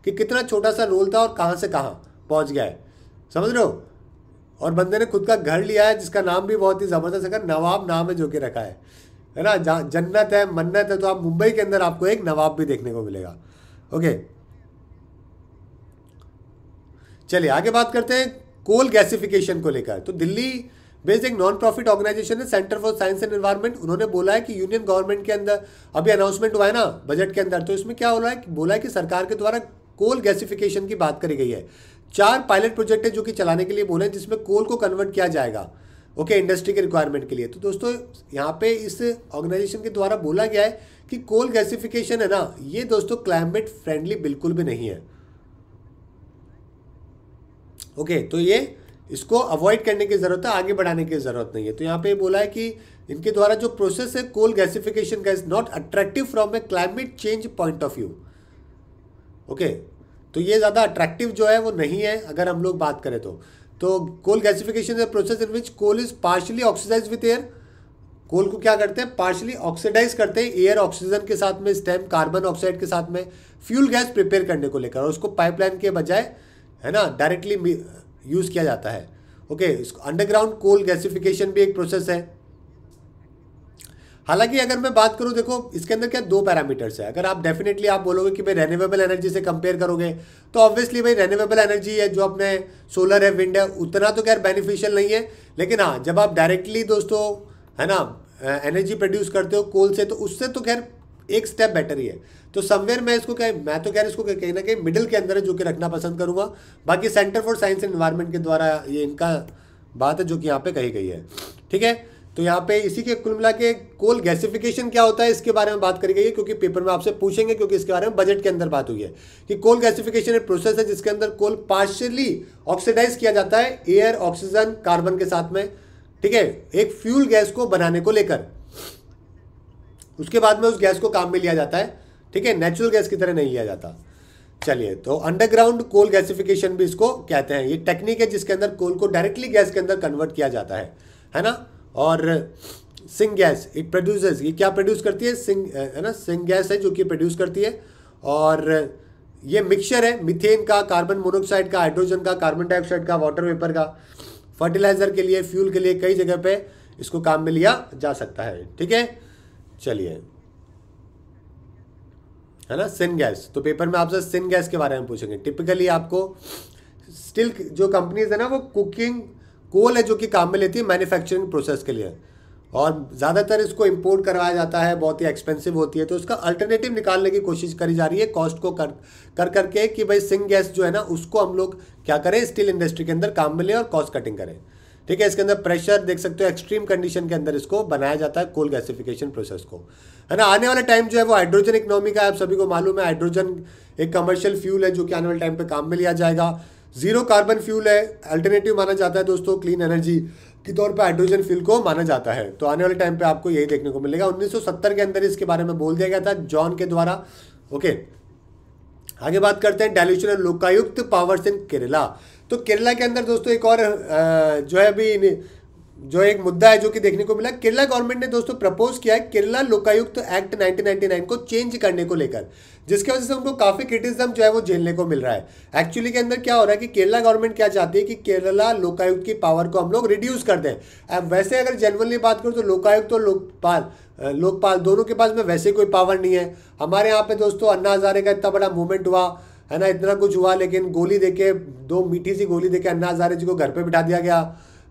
कि कितना छोटा सा रोल था और कहाँ से कहाँ पहुँच गया है समझ रहे हो और बंदे ने खुद का घर लिया है जिसका नाम भी बहुत ही ज़बरदस्त है नवाब नाम है जो कि रखा है है ना जहाँ जन्नत है मन्नत है तो आप मुंबई के अंदर आपको एक नवाब भी देखने को मिलेगा ओके चलिए आगे बात करते हैं कोल गैसिफिकेशन को लेकर तो दिल्ली बेस्ड एक नॉन प्रॉफिट ऑर्गेनाइजेशन है centre for science and environment उन्होंने बोला है कि यूनियन गवर्नमेंट के अंदर अभी अनाउंसमेंट हुआ है ना बजट के अंदर तो इसमें क्या हो रहा है कि बोला है कि सरकार के द्वारा कोल गैसिफिकेशन की बात करी गई है चार पायलट प्रोजेक्ट है जो कि चलाने के लिए बोले जिसमें कोल को कन्वर्ट किया जाएगा ओके okay, इंडस्ट्री के रिक्वायरमेंट के लिए तो दोस्तों यहाँ पे इस ऑर्गेनाइजेशन के द्वारा बोला गया है कि कोल गैसिफिकेशन है ना ये दोस्तों क्लाइमेट फ्रेंडली बिल्कुल भी नहीं है ओके okay, तो ये इसको अवॉइड करने की ज़रूरत है आगे बढ़ाने की ज़रूरत नहीं है तो यहाँ पे बोला है कि इनके द्वारा जो प्रोसेस है कोल गैसिफिकेशन का is not attractive from a climate change point of view okay तो ये ज़्यादा अट्रैक्टिव जो है वो नहीं है अगर हम लोग बात करें तो तो coal gasification is process in which coal is partially oxidise with air coal को क्या करते हैं पार्शली ऑक्सीडाइज करते हैं एयर ऑक्सीजन के साथ में स्टेम कार्बन ऑक्साइड के साथ में फ्यूल गैस प्रिपेयर करने को लेकर और उसको पाइपलाइन के बजाय है ना डायरेक्टली यूज़ किया जाता है ओके अंडरग्राउंड कोल गैसिफिकेशन भी एक प्रोसेस है हालांकि अगर मैं बात करूँ देखो इसके अंदर क्या दो पैरामीटर्स है अगर आप डेफिनेटली आप बोलोगे कि भाई रेन्यूएबल एनर्जी से कंपेयर करोगे तो ऑब्वियसली भाई रेन्यूएबल एनर्जी है जो अपने सोलर है विंड है उतना तो खैर बेनिफिशियल नहीं है लेकिन हाँ जब आप डायरेक्टली दोस्तों है ना एनर्जी प्रोड्यूस करते हो कोल से तो उससे तो खैर एक स्टेप बेटर ही है तो समवेयर मैं इसको कह मैं तो खैर इसको कहीं ना कहीं मिडिल के अंदर है जो कि रखना पसंद करूँगा बाकी centre for science and environment के द्वारा ये इनका बात है जो कि यहाँ पे कही गई है ठीक है तो यहाँ पे इसी के कुल मिला के कोल गैसिफिकेशन क्या होता है इसके बारे में बात करी गई है क्योंकि पेपर में आपसे पूछेंगे क्योंकि इसके बारे में बजट के अंदर बात हुई है कि कोल गैसिफिकेशन एक प्रोसेस है जिसके अंदर कोल पार्शियली ऑक्सीडाइज किया जाता है एयर ऑक्सीजन कार्बन के साथ में ठीक है एक फ्यूल गैस को बनाने को लेकर उसके बाद में उस गैस को काम में लिया जाता है ठीक है नेचुरल गैस की तरह नहीं लिया जाता चलिए तो अंडरग्राउंड कोल गैसिफिकेशन भी इसको कहते हैं ये टेक्निक है जिसके अंदर कोल को डायरेक्टली गैस के अंदर कन्वर्ट किया जाता है है ना और सिंग गैस इट प्रोड्यूसेस ये क्या प्रोड्यूस करती है सिंग है ना सिंग गैस है जो कि प्रोड्यूस करती है और ये मिक्सचर है मिथेन का कार्बन मोनोक्साइड का हाइड्रोजन का कार्बन डाइऑक्साइड का वाटर वेपर का फर्टिलाइजर के लिए फ्यूल के लिए कई जगह पे इसको काम में लिया जा सकता है ठीक है चलिए है ना सिन गैस तो पेपर में आपसे सिन गैस के बारे में पूछेंगे टिपिकली आपको स्टिल जो कंपनीज है ना वो कुकिंग कोल है जो कि काम में लेती है मैन्युफैक्चरिंग प्रोसेस के लिए और ज़्यादातर इसको इंपोर्ट करवाया जाता है बहुत ही एक्सपेंसिव होती है तो उसका अल्टरनेटिव निकालने की कोशिश करी जा रही है कॉस्ट को कर कर करके कि भाई सिंग गैस जो है ना उसको हम लोग क्या करें स्टील इंडस्ट्री के अंदर काम में लें और कॉस्ट कटिंग करें ठीक है इसके अंदर प्रेशर देख सकते हो एक्सट्रीम कंडीशन के अंदर इसको बनाया जाता है कोल गैसिफिकेशन प्रोसेस को है ना आने वाला टाइम जो है वो हाइड्रोजन इकोनॉमी का है आप सभी को मालूम है हाइड्रोजन एक कमर्शियल फ्यूल है जो कि आने वाले टाइम पे काम में लिया जाएगा जीरो कार्बन फ्यूल है अल्टरनेटिव माना जाता है दोस्तों क्लीन एनर्जी के तौर पर हाइड्रोजन फ्यूल को माना जाता है तो आने वाले टाइम पे आपको यही देखने को मिलेगा 1970 के अंदर इसके बारे में बोल दिया गया था जॉन के द्वारा ओके आगे बात करते हैं dilution and Lokayukta powers in Kerala तो केरला के अंदर दोस्तों एक और जो है अभी जो एक मुद्दा है जो कि देखने को मिला केरला गवर्नमेंट ने दोस्तों प्रपोज किया है केरला लोकायुक्त एक्ट 1999 को चेंज करने को लेकर जिसकी वजह से उनको काफ़ी क्रिटिसिज्म जो है वो झेलने को मिल रहा है एक्चुअली के अंदर क्या हो रहा है कि केरला गवर्नमेंट क्या चाहती है कि केरला लोकायुक्त की पावर को हम लोग रिड्यूस कर दें अब वैसे अगर जनरली बात करूँ तो लोकायुक्त और लोकपाल लोकपाल दोनों के पास में वैसे कोई पावर नहीं है हमारे यहाँ पे दोस्तों अन्ना हजारे का इतना बड़ा मूवमेंट हुआ है ना इतना कुछ हुआ लेकिन गोली देके दो मीठी सी गोली देके अन्ना हजारे जी को घर पे बिठा दिया गया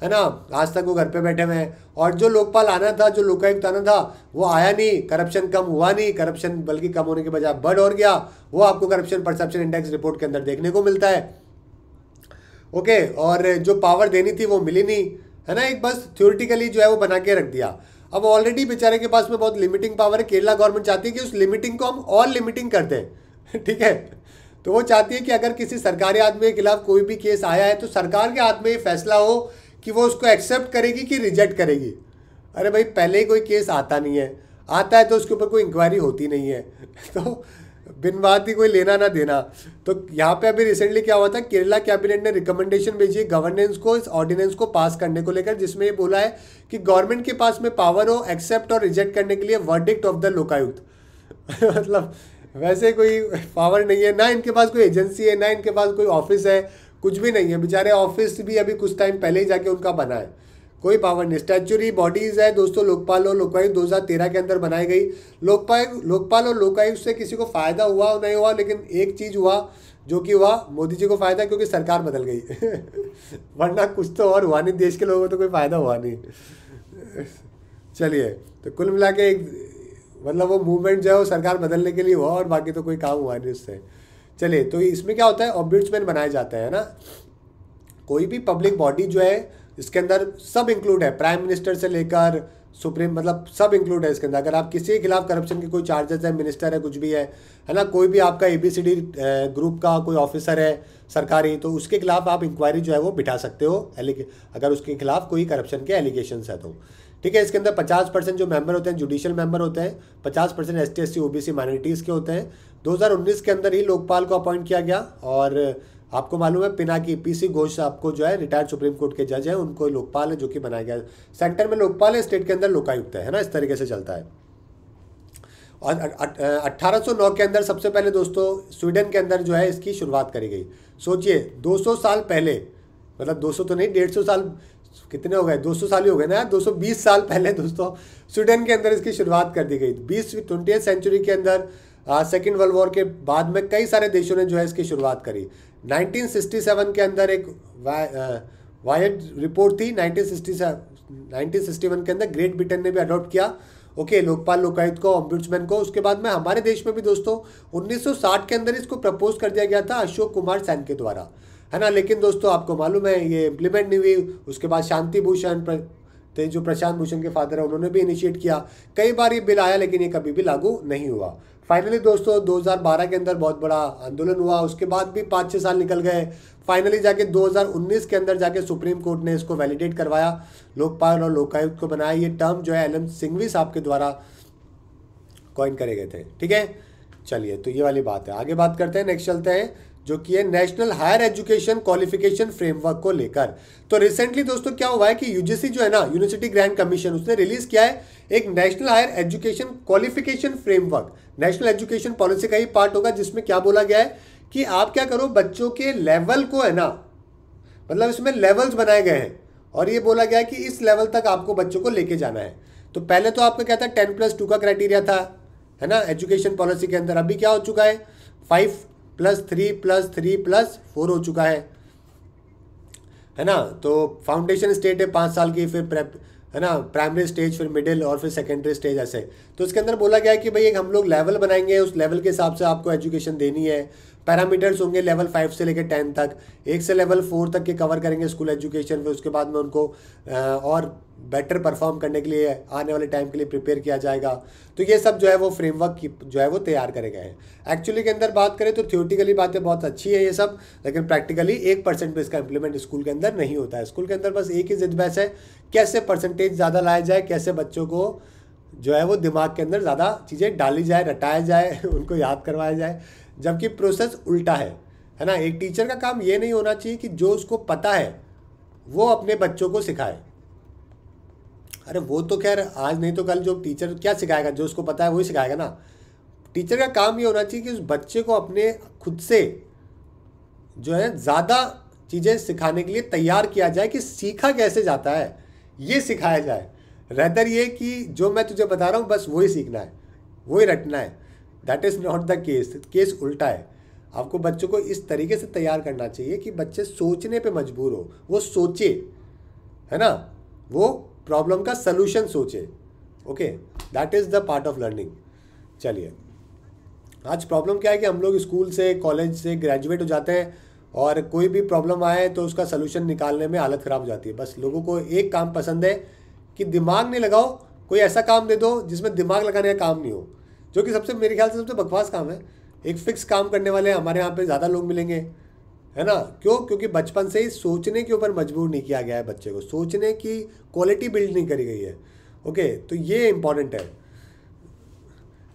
है ना आज तक वो घर पे बैठे हुए हैं और जो लोकपाल आना था जो लोकायुक्त आना था वो आया नहीं करप्शन कम हुआ नहीं करप्शन बल्कि कम होने के बजाय बढ़ और गया वो आपको करप्शन परसेप्शन इंडेक्स रिपोर्ट के अंदर देखने को मिलता है ओके और जो पावर देनी थी वो मिली नहीं है ना एक बस थ्योरिटिकली जो है वो बना के रख दिया अब ऑलरेडी बेचारे के पास में बहुत लिमिटिंग पावर है केरला गवर्नमेंट चाहती है कि उस लिमिटिंग को हम और लिमिटिंग कर दें ठीक है तो वो चाहती है कि अगर किसी सरकारी आदमी के खिलाफ कोई भी केस आया है तो सरकार के हाथ में ये फैसला हो कि वो उसको एक्सेप्ट करेगी कि रिजेक्ट करेगी अरे भाई पहले ही कोई केस आता नहीं है आता है तो उसके ऊपर कोई इंक्वायरी होती नहीं है तो बिन बात ही कोई लेना ना देना तो यहाँ पे अभी रिसेंटली क्या हुआ था केरला कैबिनेट ने रिकमेंडेशन भेजी है गवर्नेंस को इस ऑर्डिनेंस को पास करने को लेकर जिसमें ये बोला है कि गवर्नमेंट के पास में पावर हो एक्सेप्ट और रिजेक्ट करने के लिए वर्डिक्ट ऑफ द लोकायुक्त मतलब वैसे कोई पावर नहीं है ना इनके पास कोई एजेंसी है ना इनके पास कोई ऑफिस है कुछ भी नहीं है बेचारे ऑफिस भी अभी कुछ टाइम पहले ही जाके उनका बना है कोई पावर नहीं स्टैचुरी बॉडीज है दोस्तों लोकपाल और लोकायुक्त दो के अंदर बनाई गई लोकपाल लोकपाल और लोकायुक्त से किसी को फ़ायदा हुआ और नहीं हुआ लेकिन एक चीज़ हुआ जो कि हुआ मोदी जी को फ़ायदा क्योंकि सरकार बदल गई वरना कुछ तो और हुआ नहीं देश के लोगों को तो कोई फ़ायदा हुआ नहीं चलिए तो कुल मिला के एक मतलब वो मूवमेंट जो है वो सरकार बदलने के लिए हुआ और बाकी तो कोई काम हुआ नहीं उससे चले तो इसमें क्या होता है ऑब्बिट्समैन बनाए जाते हैं ना कोई भी पब्लिक बॉडी जो है इसके अंदर सब इंक्लूड है प्राइम मिनिस्टर से लेकर सुप्रीम मतलब सब इंक्लूड है इसके अंदर अगर आप किसी के खिलाफ करप्शन के कोई चार्जेस है मिनिस्टर है कुछ भी है है ना कोई भी आपका A B C D group का कोई ऑफिसर है सरकारी तो उसके खिलाफ आप इंक्वायरी जो है वो बिठा सकते हो अगर उसके खिलाफ कोई करप्शन के एलिगेशन है तो ठीक है इसके अंदर पचास परसेंट जो मेंबर होते हैं जुडिशियल मेंबर होते हैं पचास percent S T S C O B C minorities के होते हैं 2019 के अंदर ही लोकपाल को अपॉइंट किया गया और आपको मालूम है पिना पी पीसी घोष आपको जो है रिटायर्ड सुप्रीम कोर्ट के जज हैं उनको लोकपाल है जो कि बनाया गया सेंटर में लोकपाल है स्टेट के अंदर लोकायुक्त है ना इस तरीके से चलता है और 1809 के अंदर सबसे पहले दोस्तों स्वीडन के अंदर जो है इसकी शुरुआत करी गई सोचिए 200 साल पहले मतलब 200 तो नहीं 150 साल कितने हो गए 200 साल ही हो गए ना 220 साल पहले दोस्तों स्वीडन के अंदर इसकी शुरुआत कर दी गई बीस ट्वेंटी सेंचुरी के अंदर सेकेंड वर्ल्ड वॉर के बाद में कई सारे देशों ने जो है इसकी शुरुआत करी 1967 के अंदर एक वायड रिपोर्ट थी 1967 1961 के अंदर ग्रेट ब्रिटेन ने भी अडॉप्ट किया ओके okay, लोकपाल लोकायुक्त को ऑम्बुड्समैन को उसके बाद में हमारे देश में भी दोस्तों 1960 के अंदर इसको प्रपोज कर दिया गया था अशोक कुमार सैन के द्वारा है ना लेकिन दोस्तों आपको मालूम है ये इम्प्लीमेंट नहीं हुई उसके बाद शांति भूषण थे जो प्रशांत भूषण के फादर है उन्होंने भी इनिशिएट किया कई बार ये बिल आया लेकिन ये कभी भी लागू नहीं हुआ फाइनली दोस्तों 2012 के अंदर बहुत बड़ा आंदोलन हुआ उसके बाद भी पाँच छः साल निकल गए फाइनली जाके 2019 के अंदर जाके सुप्रीम कोर्ट ने इसको वैलिडेट करवाया लोकपाल और लोकायुक्त को बनाया ये टर्म जो है एल एम सिंघवी साहब के द्वारा कॉइन करे गए थे ठीक है चलिए तो ये वाली बात है आगे बात करते हैं नेक्स्ट चलते हैं जो कि है national higher education qualification framework को लेकर तो रिसेंटली दोस्तों क्या हुआ है कि यूजीसी जो है ना यूनिवर्सिटी ग्रैंड कमीशन उसने रिलीज किया है एक national higher education qualification framework national education policy का ही पार्ट होगा जिसमें क्या बोला गया है कि आप क्या करो बच्चों के लेवल को है ना मतलब इसमें लेवल्स बनाए गए हैं और ये बोला गया है कि इस लेवल तक आपको बच्चों को लेके जाना है तो पहले तो आपका क्या था टेन प्लस टू का क्राइटेरिया था है ना एजुकेशन पॉलिसी के अंदर अभी क्या हो चुका है five plus three plus three plus four हो चुका है है ना तो फाउंडेशन स्टेट है पाँच साल की फिर प्रेप है ना प्राइमरी स्टेज फिर मिडिल और फिर सेकेंडरी स्टेज ऐसे तो इसके अंदर बोला गया है कि भाई एक हम लोग लेवल बनाएंगे उस लेवल के हिसाब से आपको एजुकेशन देनी है पैरामीटर्स होंगे लेवल फाइव से लेकर टेन तक एक से लेवल फोर तक के कवर करेंगे स्कूल एजुकेशन फिर उसके बाद में उनको और बेटर परफॉर्म करने के लिए आने वाले टाइम के लिए प्रिपेयर किया जाएगा तो ये सब जो है वो फ्रेमवर्क की जो है वो तैयार करे गए हैं एक्चुअली के अंदर बात करें तो थियोटिकली बातें बहुत अच्छी है ये सब लेकिन प्रैक्टिकली एक परसेंट भी इसका इंप्लीमेंट स्कूल के अंदर नहीं होता है स्कूल के अंदर बस एक ही जिद बहस है कैसे परसेंटेज ज़्यादा लाया जाए कैसे बच्चों को जो है वो दिमाग के अंदर ज़्यादा चीज़ें डाली जाए रटाया जाए उनको याद करवाया जाए जबकि प्रोसेस उल्टा है है ना एक टीचर का काम ये नहीं होना चाहिए कि जो उसको पता है वो अपने बच्चों को सिखाए अरे वो तो खैर आज नहीं तो कल जो टीचर क्या सिखाएगा जो उसको पता है वही सिखाएगा ना टीचर का काम ये होना चाहिए कि उस बच्चे को अपने खुद से जो है ज़्यादा चीज़ें सिखाने के लिए तैयार किया जाए कि सीखा कैसे जाता है ये सिखाया जाए रेदर ये कि जो मैं तुझे बता रहा हूँ बस वही सीखना है वही रटना है that is not the case case उल्टा है आपको बच्चों को इस तरीके से तैयार करना चाहिए कि बच्चे सोचने पे मजबूर हो वो सोचे है ना वो प्रॉब्लम का सलूशन सोचे okay that is the part of learning चलिए आज प्रॉब्लम क्या है कि हम लोग स्कूल से कॉलेज से ग्रेजुएट हो जाते हैं और कोई भी प्रॉब्लम आए तो उसका सलूशन निकालने में हालत ख़राब हो जाती है बस लोगों को एक काम पसंद है कि दिमाग नहीं लगाओ कोई ऐसा काम दे दो जिसमें दिमाग लगाने का काम नहीं हो जो कि सबसे मेरे ख्याल से सबसे बकवास काम है एक फिक्स काम करने वाले हमारे यहाँ पे ज़्यादा लोग मिलेंगे है ना क्यों क्योंकि बचपन से ही सोचने के ऊपर मजबूर नहीं किया गया है बच्चे को सोचने की क्वालिटी बिल्ड नहीं करी गई है ओके तो ये इंपॉर्टेंट है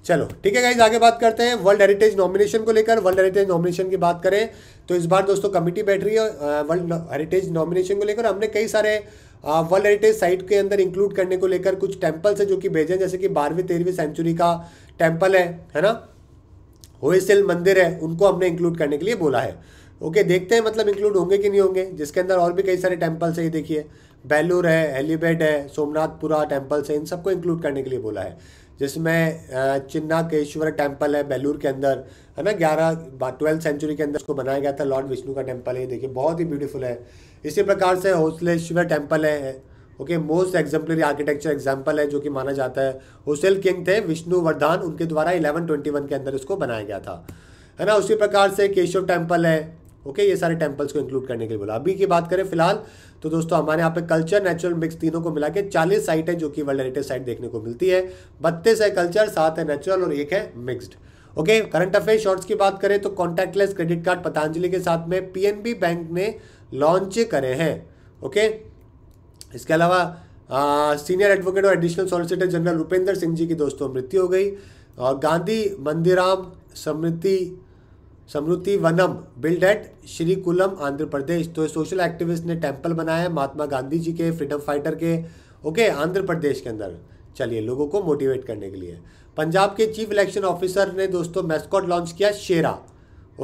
चलो ठीक है गाइज आगे बात करते हैं वर्ल्ड हेरिटेज नॉमिनेशन को लेकर वर्ल्ड हेरिटेज नॉमिनेशन की बात करें तो इस बार दोस्तों कमिटी बैठ रही है वर्ल्ड हेरिटेज नॉमिनेशन को लेकर हमने कई सारे वर्ल्ड हेरिटेज साइट के अंदर इंक्लूड करने को लेकर कुछ टेम्पल्स हैं जो कि भेजे हैं जैसे कि बारहवीं तेरहवीं सेंचुरी का टेम्पल है है ना होइसल मंदिर है उनको हमने इंक्लूड करने के लिए बोला है ओके देखते हैं मतलब इंक्लूड होंगे कि नहीं होंगे जिसके अंदर और भी कई सारे टेम्पल्स है ये देखिए बेलूर है एलिबेड है सोमनाथपुरा टेम्पल्स है इन सबको इंक्लूड करने के लिए बोला है जिसमें चिन्नाकेश्वर टेम्पल है बेलूर के अंदर है ना ग्यारह ट्वेल्थ सेंचुरी के अंदर उसको बनाया गया था लॉर्ड विष्णु का टेम्पल है देखिए बहुत ही ब्यूटीफुल है इसी प्रकार से होसलेश्वर टेम्पल है okay most exemplary architecture example है जो कि माना जाता है होसेल किंग थे वर्धान उनके द्वारा 1121 के अंदर इसको बनाया गया था है ना उसी प्रकार से केशव टेम्पल है ओके ये सारे टेम्पल्स को इंक्लूड करने के लिए बोला अभी की बात करें फिलहाल तो दोस्तों हमारे यहाँ पे कल्चर नेचुरल मिक्स तीनों को मिला के चालीस साइट है जो कि वर्ल्ड हेरिटेज साइट देखने को मिलती है बत्तीस है कल्चर सात है नेचुरल और एक है mixed okay current affair shorts की बात करें तो कॉन्टैक्टलेस क्रेडिट कार्ड पतंजलि के साथ में पीएनबी बैंक ने लॉन्च करे हैं ओके इसके अलावा सीनियर एडवोकेट और additional solicitor general Rupinder Singh ji की दोस्तों मृत्यु हो गई और गांधी मंदिराम समृति समृति वनम बिल्ड एट श्रीकुलम आंध्र प्रदेश तो सोशल एक्टिविस्ट ने टेम्पल बनाया है महात्मा गांधी जी के फ्रीडम फाइटर के ओके आंध्र प्रदेश के अंदर चलिए लोगों को मोटिवेट करने के लिए पंजाब के चीफ इलेक्शन ऑफिसर ने दोस्तों मैस्कॉट लॉन्च किया शेरा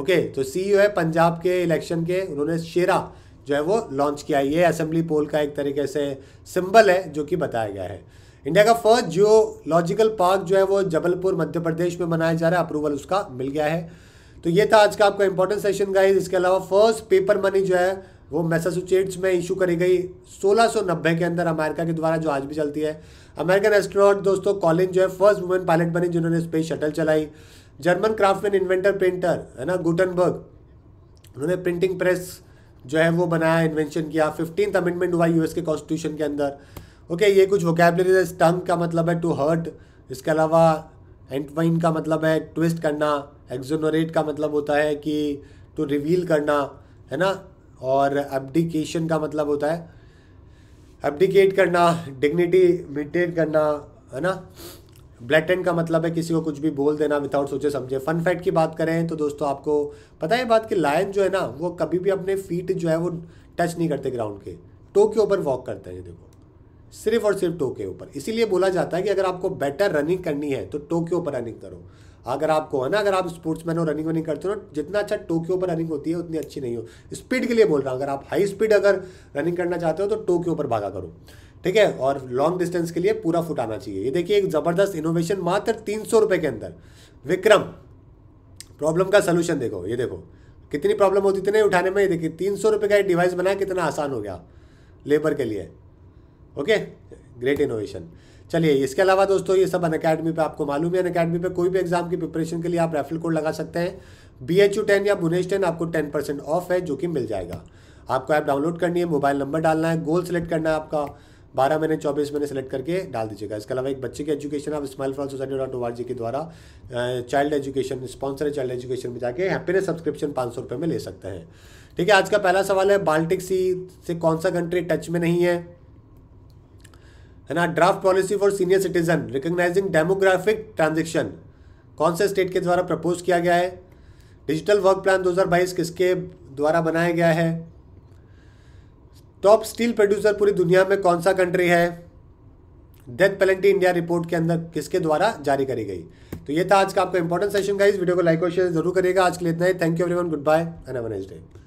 ओके तो सी e है पंजाब के इलेक्शन के उन्होंने शेरा जो है वो लॉन्च किया ये असेंबली पोल का एक तरीके से सिंबल है जो कि बताया गया है इंडिया का फर्स्ट जियोलॉजिकल पार्क जो है वो जबलपुर मध्य प्रदेश में मनाया जा रहा है अप्रूवल उसका मिल गया है तो ये था आज का आपका इंपॉर्टेंट सेशन गाइज इसके अलावा फर्स्ट पेपर मनी जो है वो मैसाचुचेट्स में इशू करी गई सोलह के अंदर अमेरिका के द्वारा जो आज भी चलती है अमेरिकन एस्ट्रोनॉट दोस्तों कॉलिन जो है फर्स्ट वुमेन पायलट बनी जिन्होंने स्पेस शटल चलाई जर्मन क्राफ्टमैन इन्वेंटर प्रिंटर है ना गुटनबर्ग उन्होंने प्रिंटिंग प्रेस जो है वो बनाया इन्वेंशन किया फिफ्टीन अमेंडमेंट हुआ यूएस के कॉन्स्टिट्यूशन के अंदर ओके ये कुछ वोकेबलरी है स्टंग का मतलब है टू हर्ट इसके अलावा एंटवाइन का मतलब है ट्विस्ट करना एक्जोनोरेट का मतलब होता है कि टू रिवील करना है ना और एबडिकेशन का मतलब होता है एबडिकेट करना डिग्निटी मेंटेन करना है ना ब्लैटेंट का मतलब है किसी को कुछ भी बोल देना विदाउट सोचे समझे फन फैक्ट की बात करें तो दोस्तों आपको पता है बात कि लायन जो है ना वो कभी भी अपने फीट जो है वो टच नहीं करते ग्राउंड के टो के ऊपर वॉक करते हैं देखो सिर्फ और सिर्फ टो के ऊपर इसीलिए बोला जाता है कि अगर आपको बेटर रनिंग करनी है तो टो के ऊपर रनिंग करो अगर आपको है ना अगर आप स्पोर्ट्समैन हो रनिंग वनिंग करते हो ना जितना अच्छा टो के ऊपर रनिंग होती है उतनी अच्छी नहीं हो स्पीड के लिए बोल रहा हूँ अगर आप हाई स्पीड अगर रनिंग करना चाहते हो तो टो के ऊपर भागा करो ठीक है और लॉन्ग डिस्टेंस के लिए पूरा फुट आना चाहिए ये देखिए एक ज़बरदस्त इनोवेशन मात्र तीन सौ के अंदर विक्रम प्रॉब्लम का सोल्यूशन देखो ये देखो कितनी प्रॉब्लम होती थी नहीं उठाने में ये देखिए तीन सौ का एक डिवाइस बनाया कितना आसान हो गया लेबर के लिए ओके ग्रेट इनोवेशन चलिए इसके अलावा दोस्तों ये सब अन अकेडमी पर आपको मालूम है अनकेडमी पे कोई भी एग्जाम की प्रिपरेशन के लिए आप रेफरल कोड लगा सकते हैं बी एच यू टेन या बुनेश टेन आपको टेन परसेंट ऑफ है जो कि मिल जाएगा आपको ऐप डाउनलोड करनी है मोबाइल नंबर डालना है गोल सेलेक्ट करना है आपका बारह महीने चौबीस महीने सेलेक्ट करके डाल दीजिएगा इसके अलावा एक बच्चे की एजुकेशन आप smile for society dot O R G के द्वारा child education sponsor child education में जाके हैप्पीनेस सब्सक्रिप्शन पाँच सौ रुपये में ले सकते हैं ठीक है आज का पहला सवाल है बाल्टिक सी से कौन सा कंट्री टच में नहीं है है ना draft policy for senior citizen recognising demographic transaction कौन से स्टेट के द्वारा प्रपोज किया गया है डिजिटल वर्क प्लान 2022 किसके द्वारा बनाया गया है टॉप तो स्टील प्रोड्यूसर पूरी दुनिया में कौन सा कंट्री है डेथ पेनल्टी इंडिया रिपोर्ट के अंदर किसके द्वारा जारी करी गई तो ये था आज का आपका इंपॉर्टेंट सेशन का इस वीडियो को लाइक और शेयर जरूर करिएगा आज के लिए इतना ही thank you everyone goodbye and have day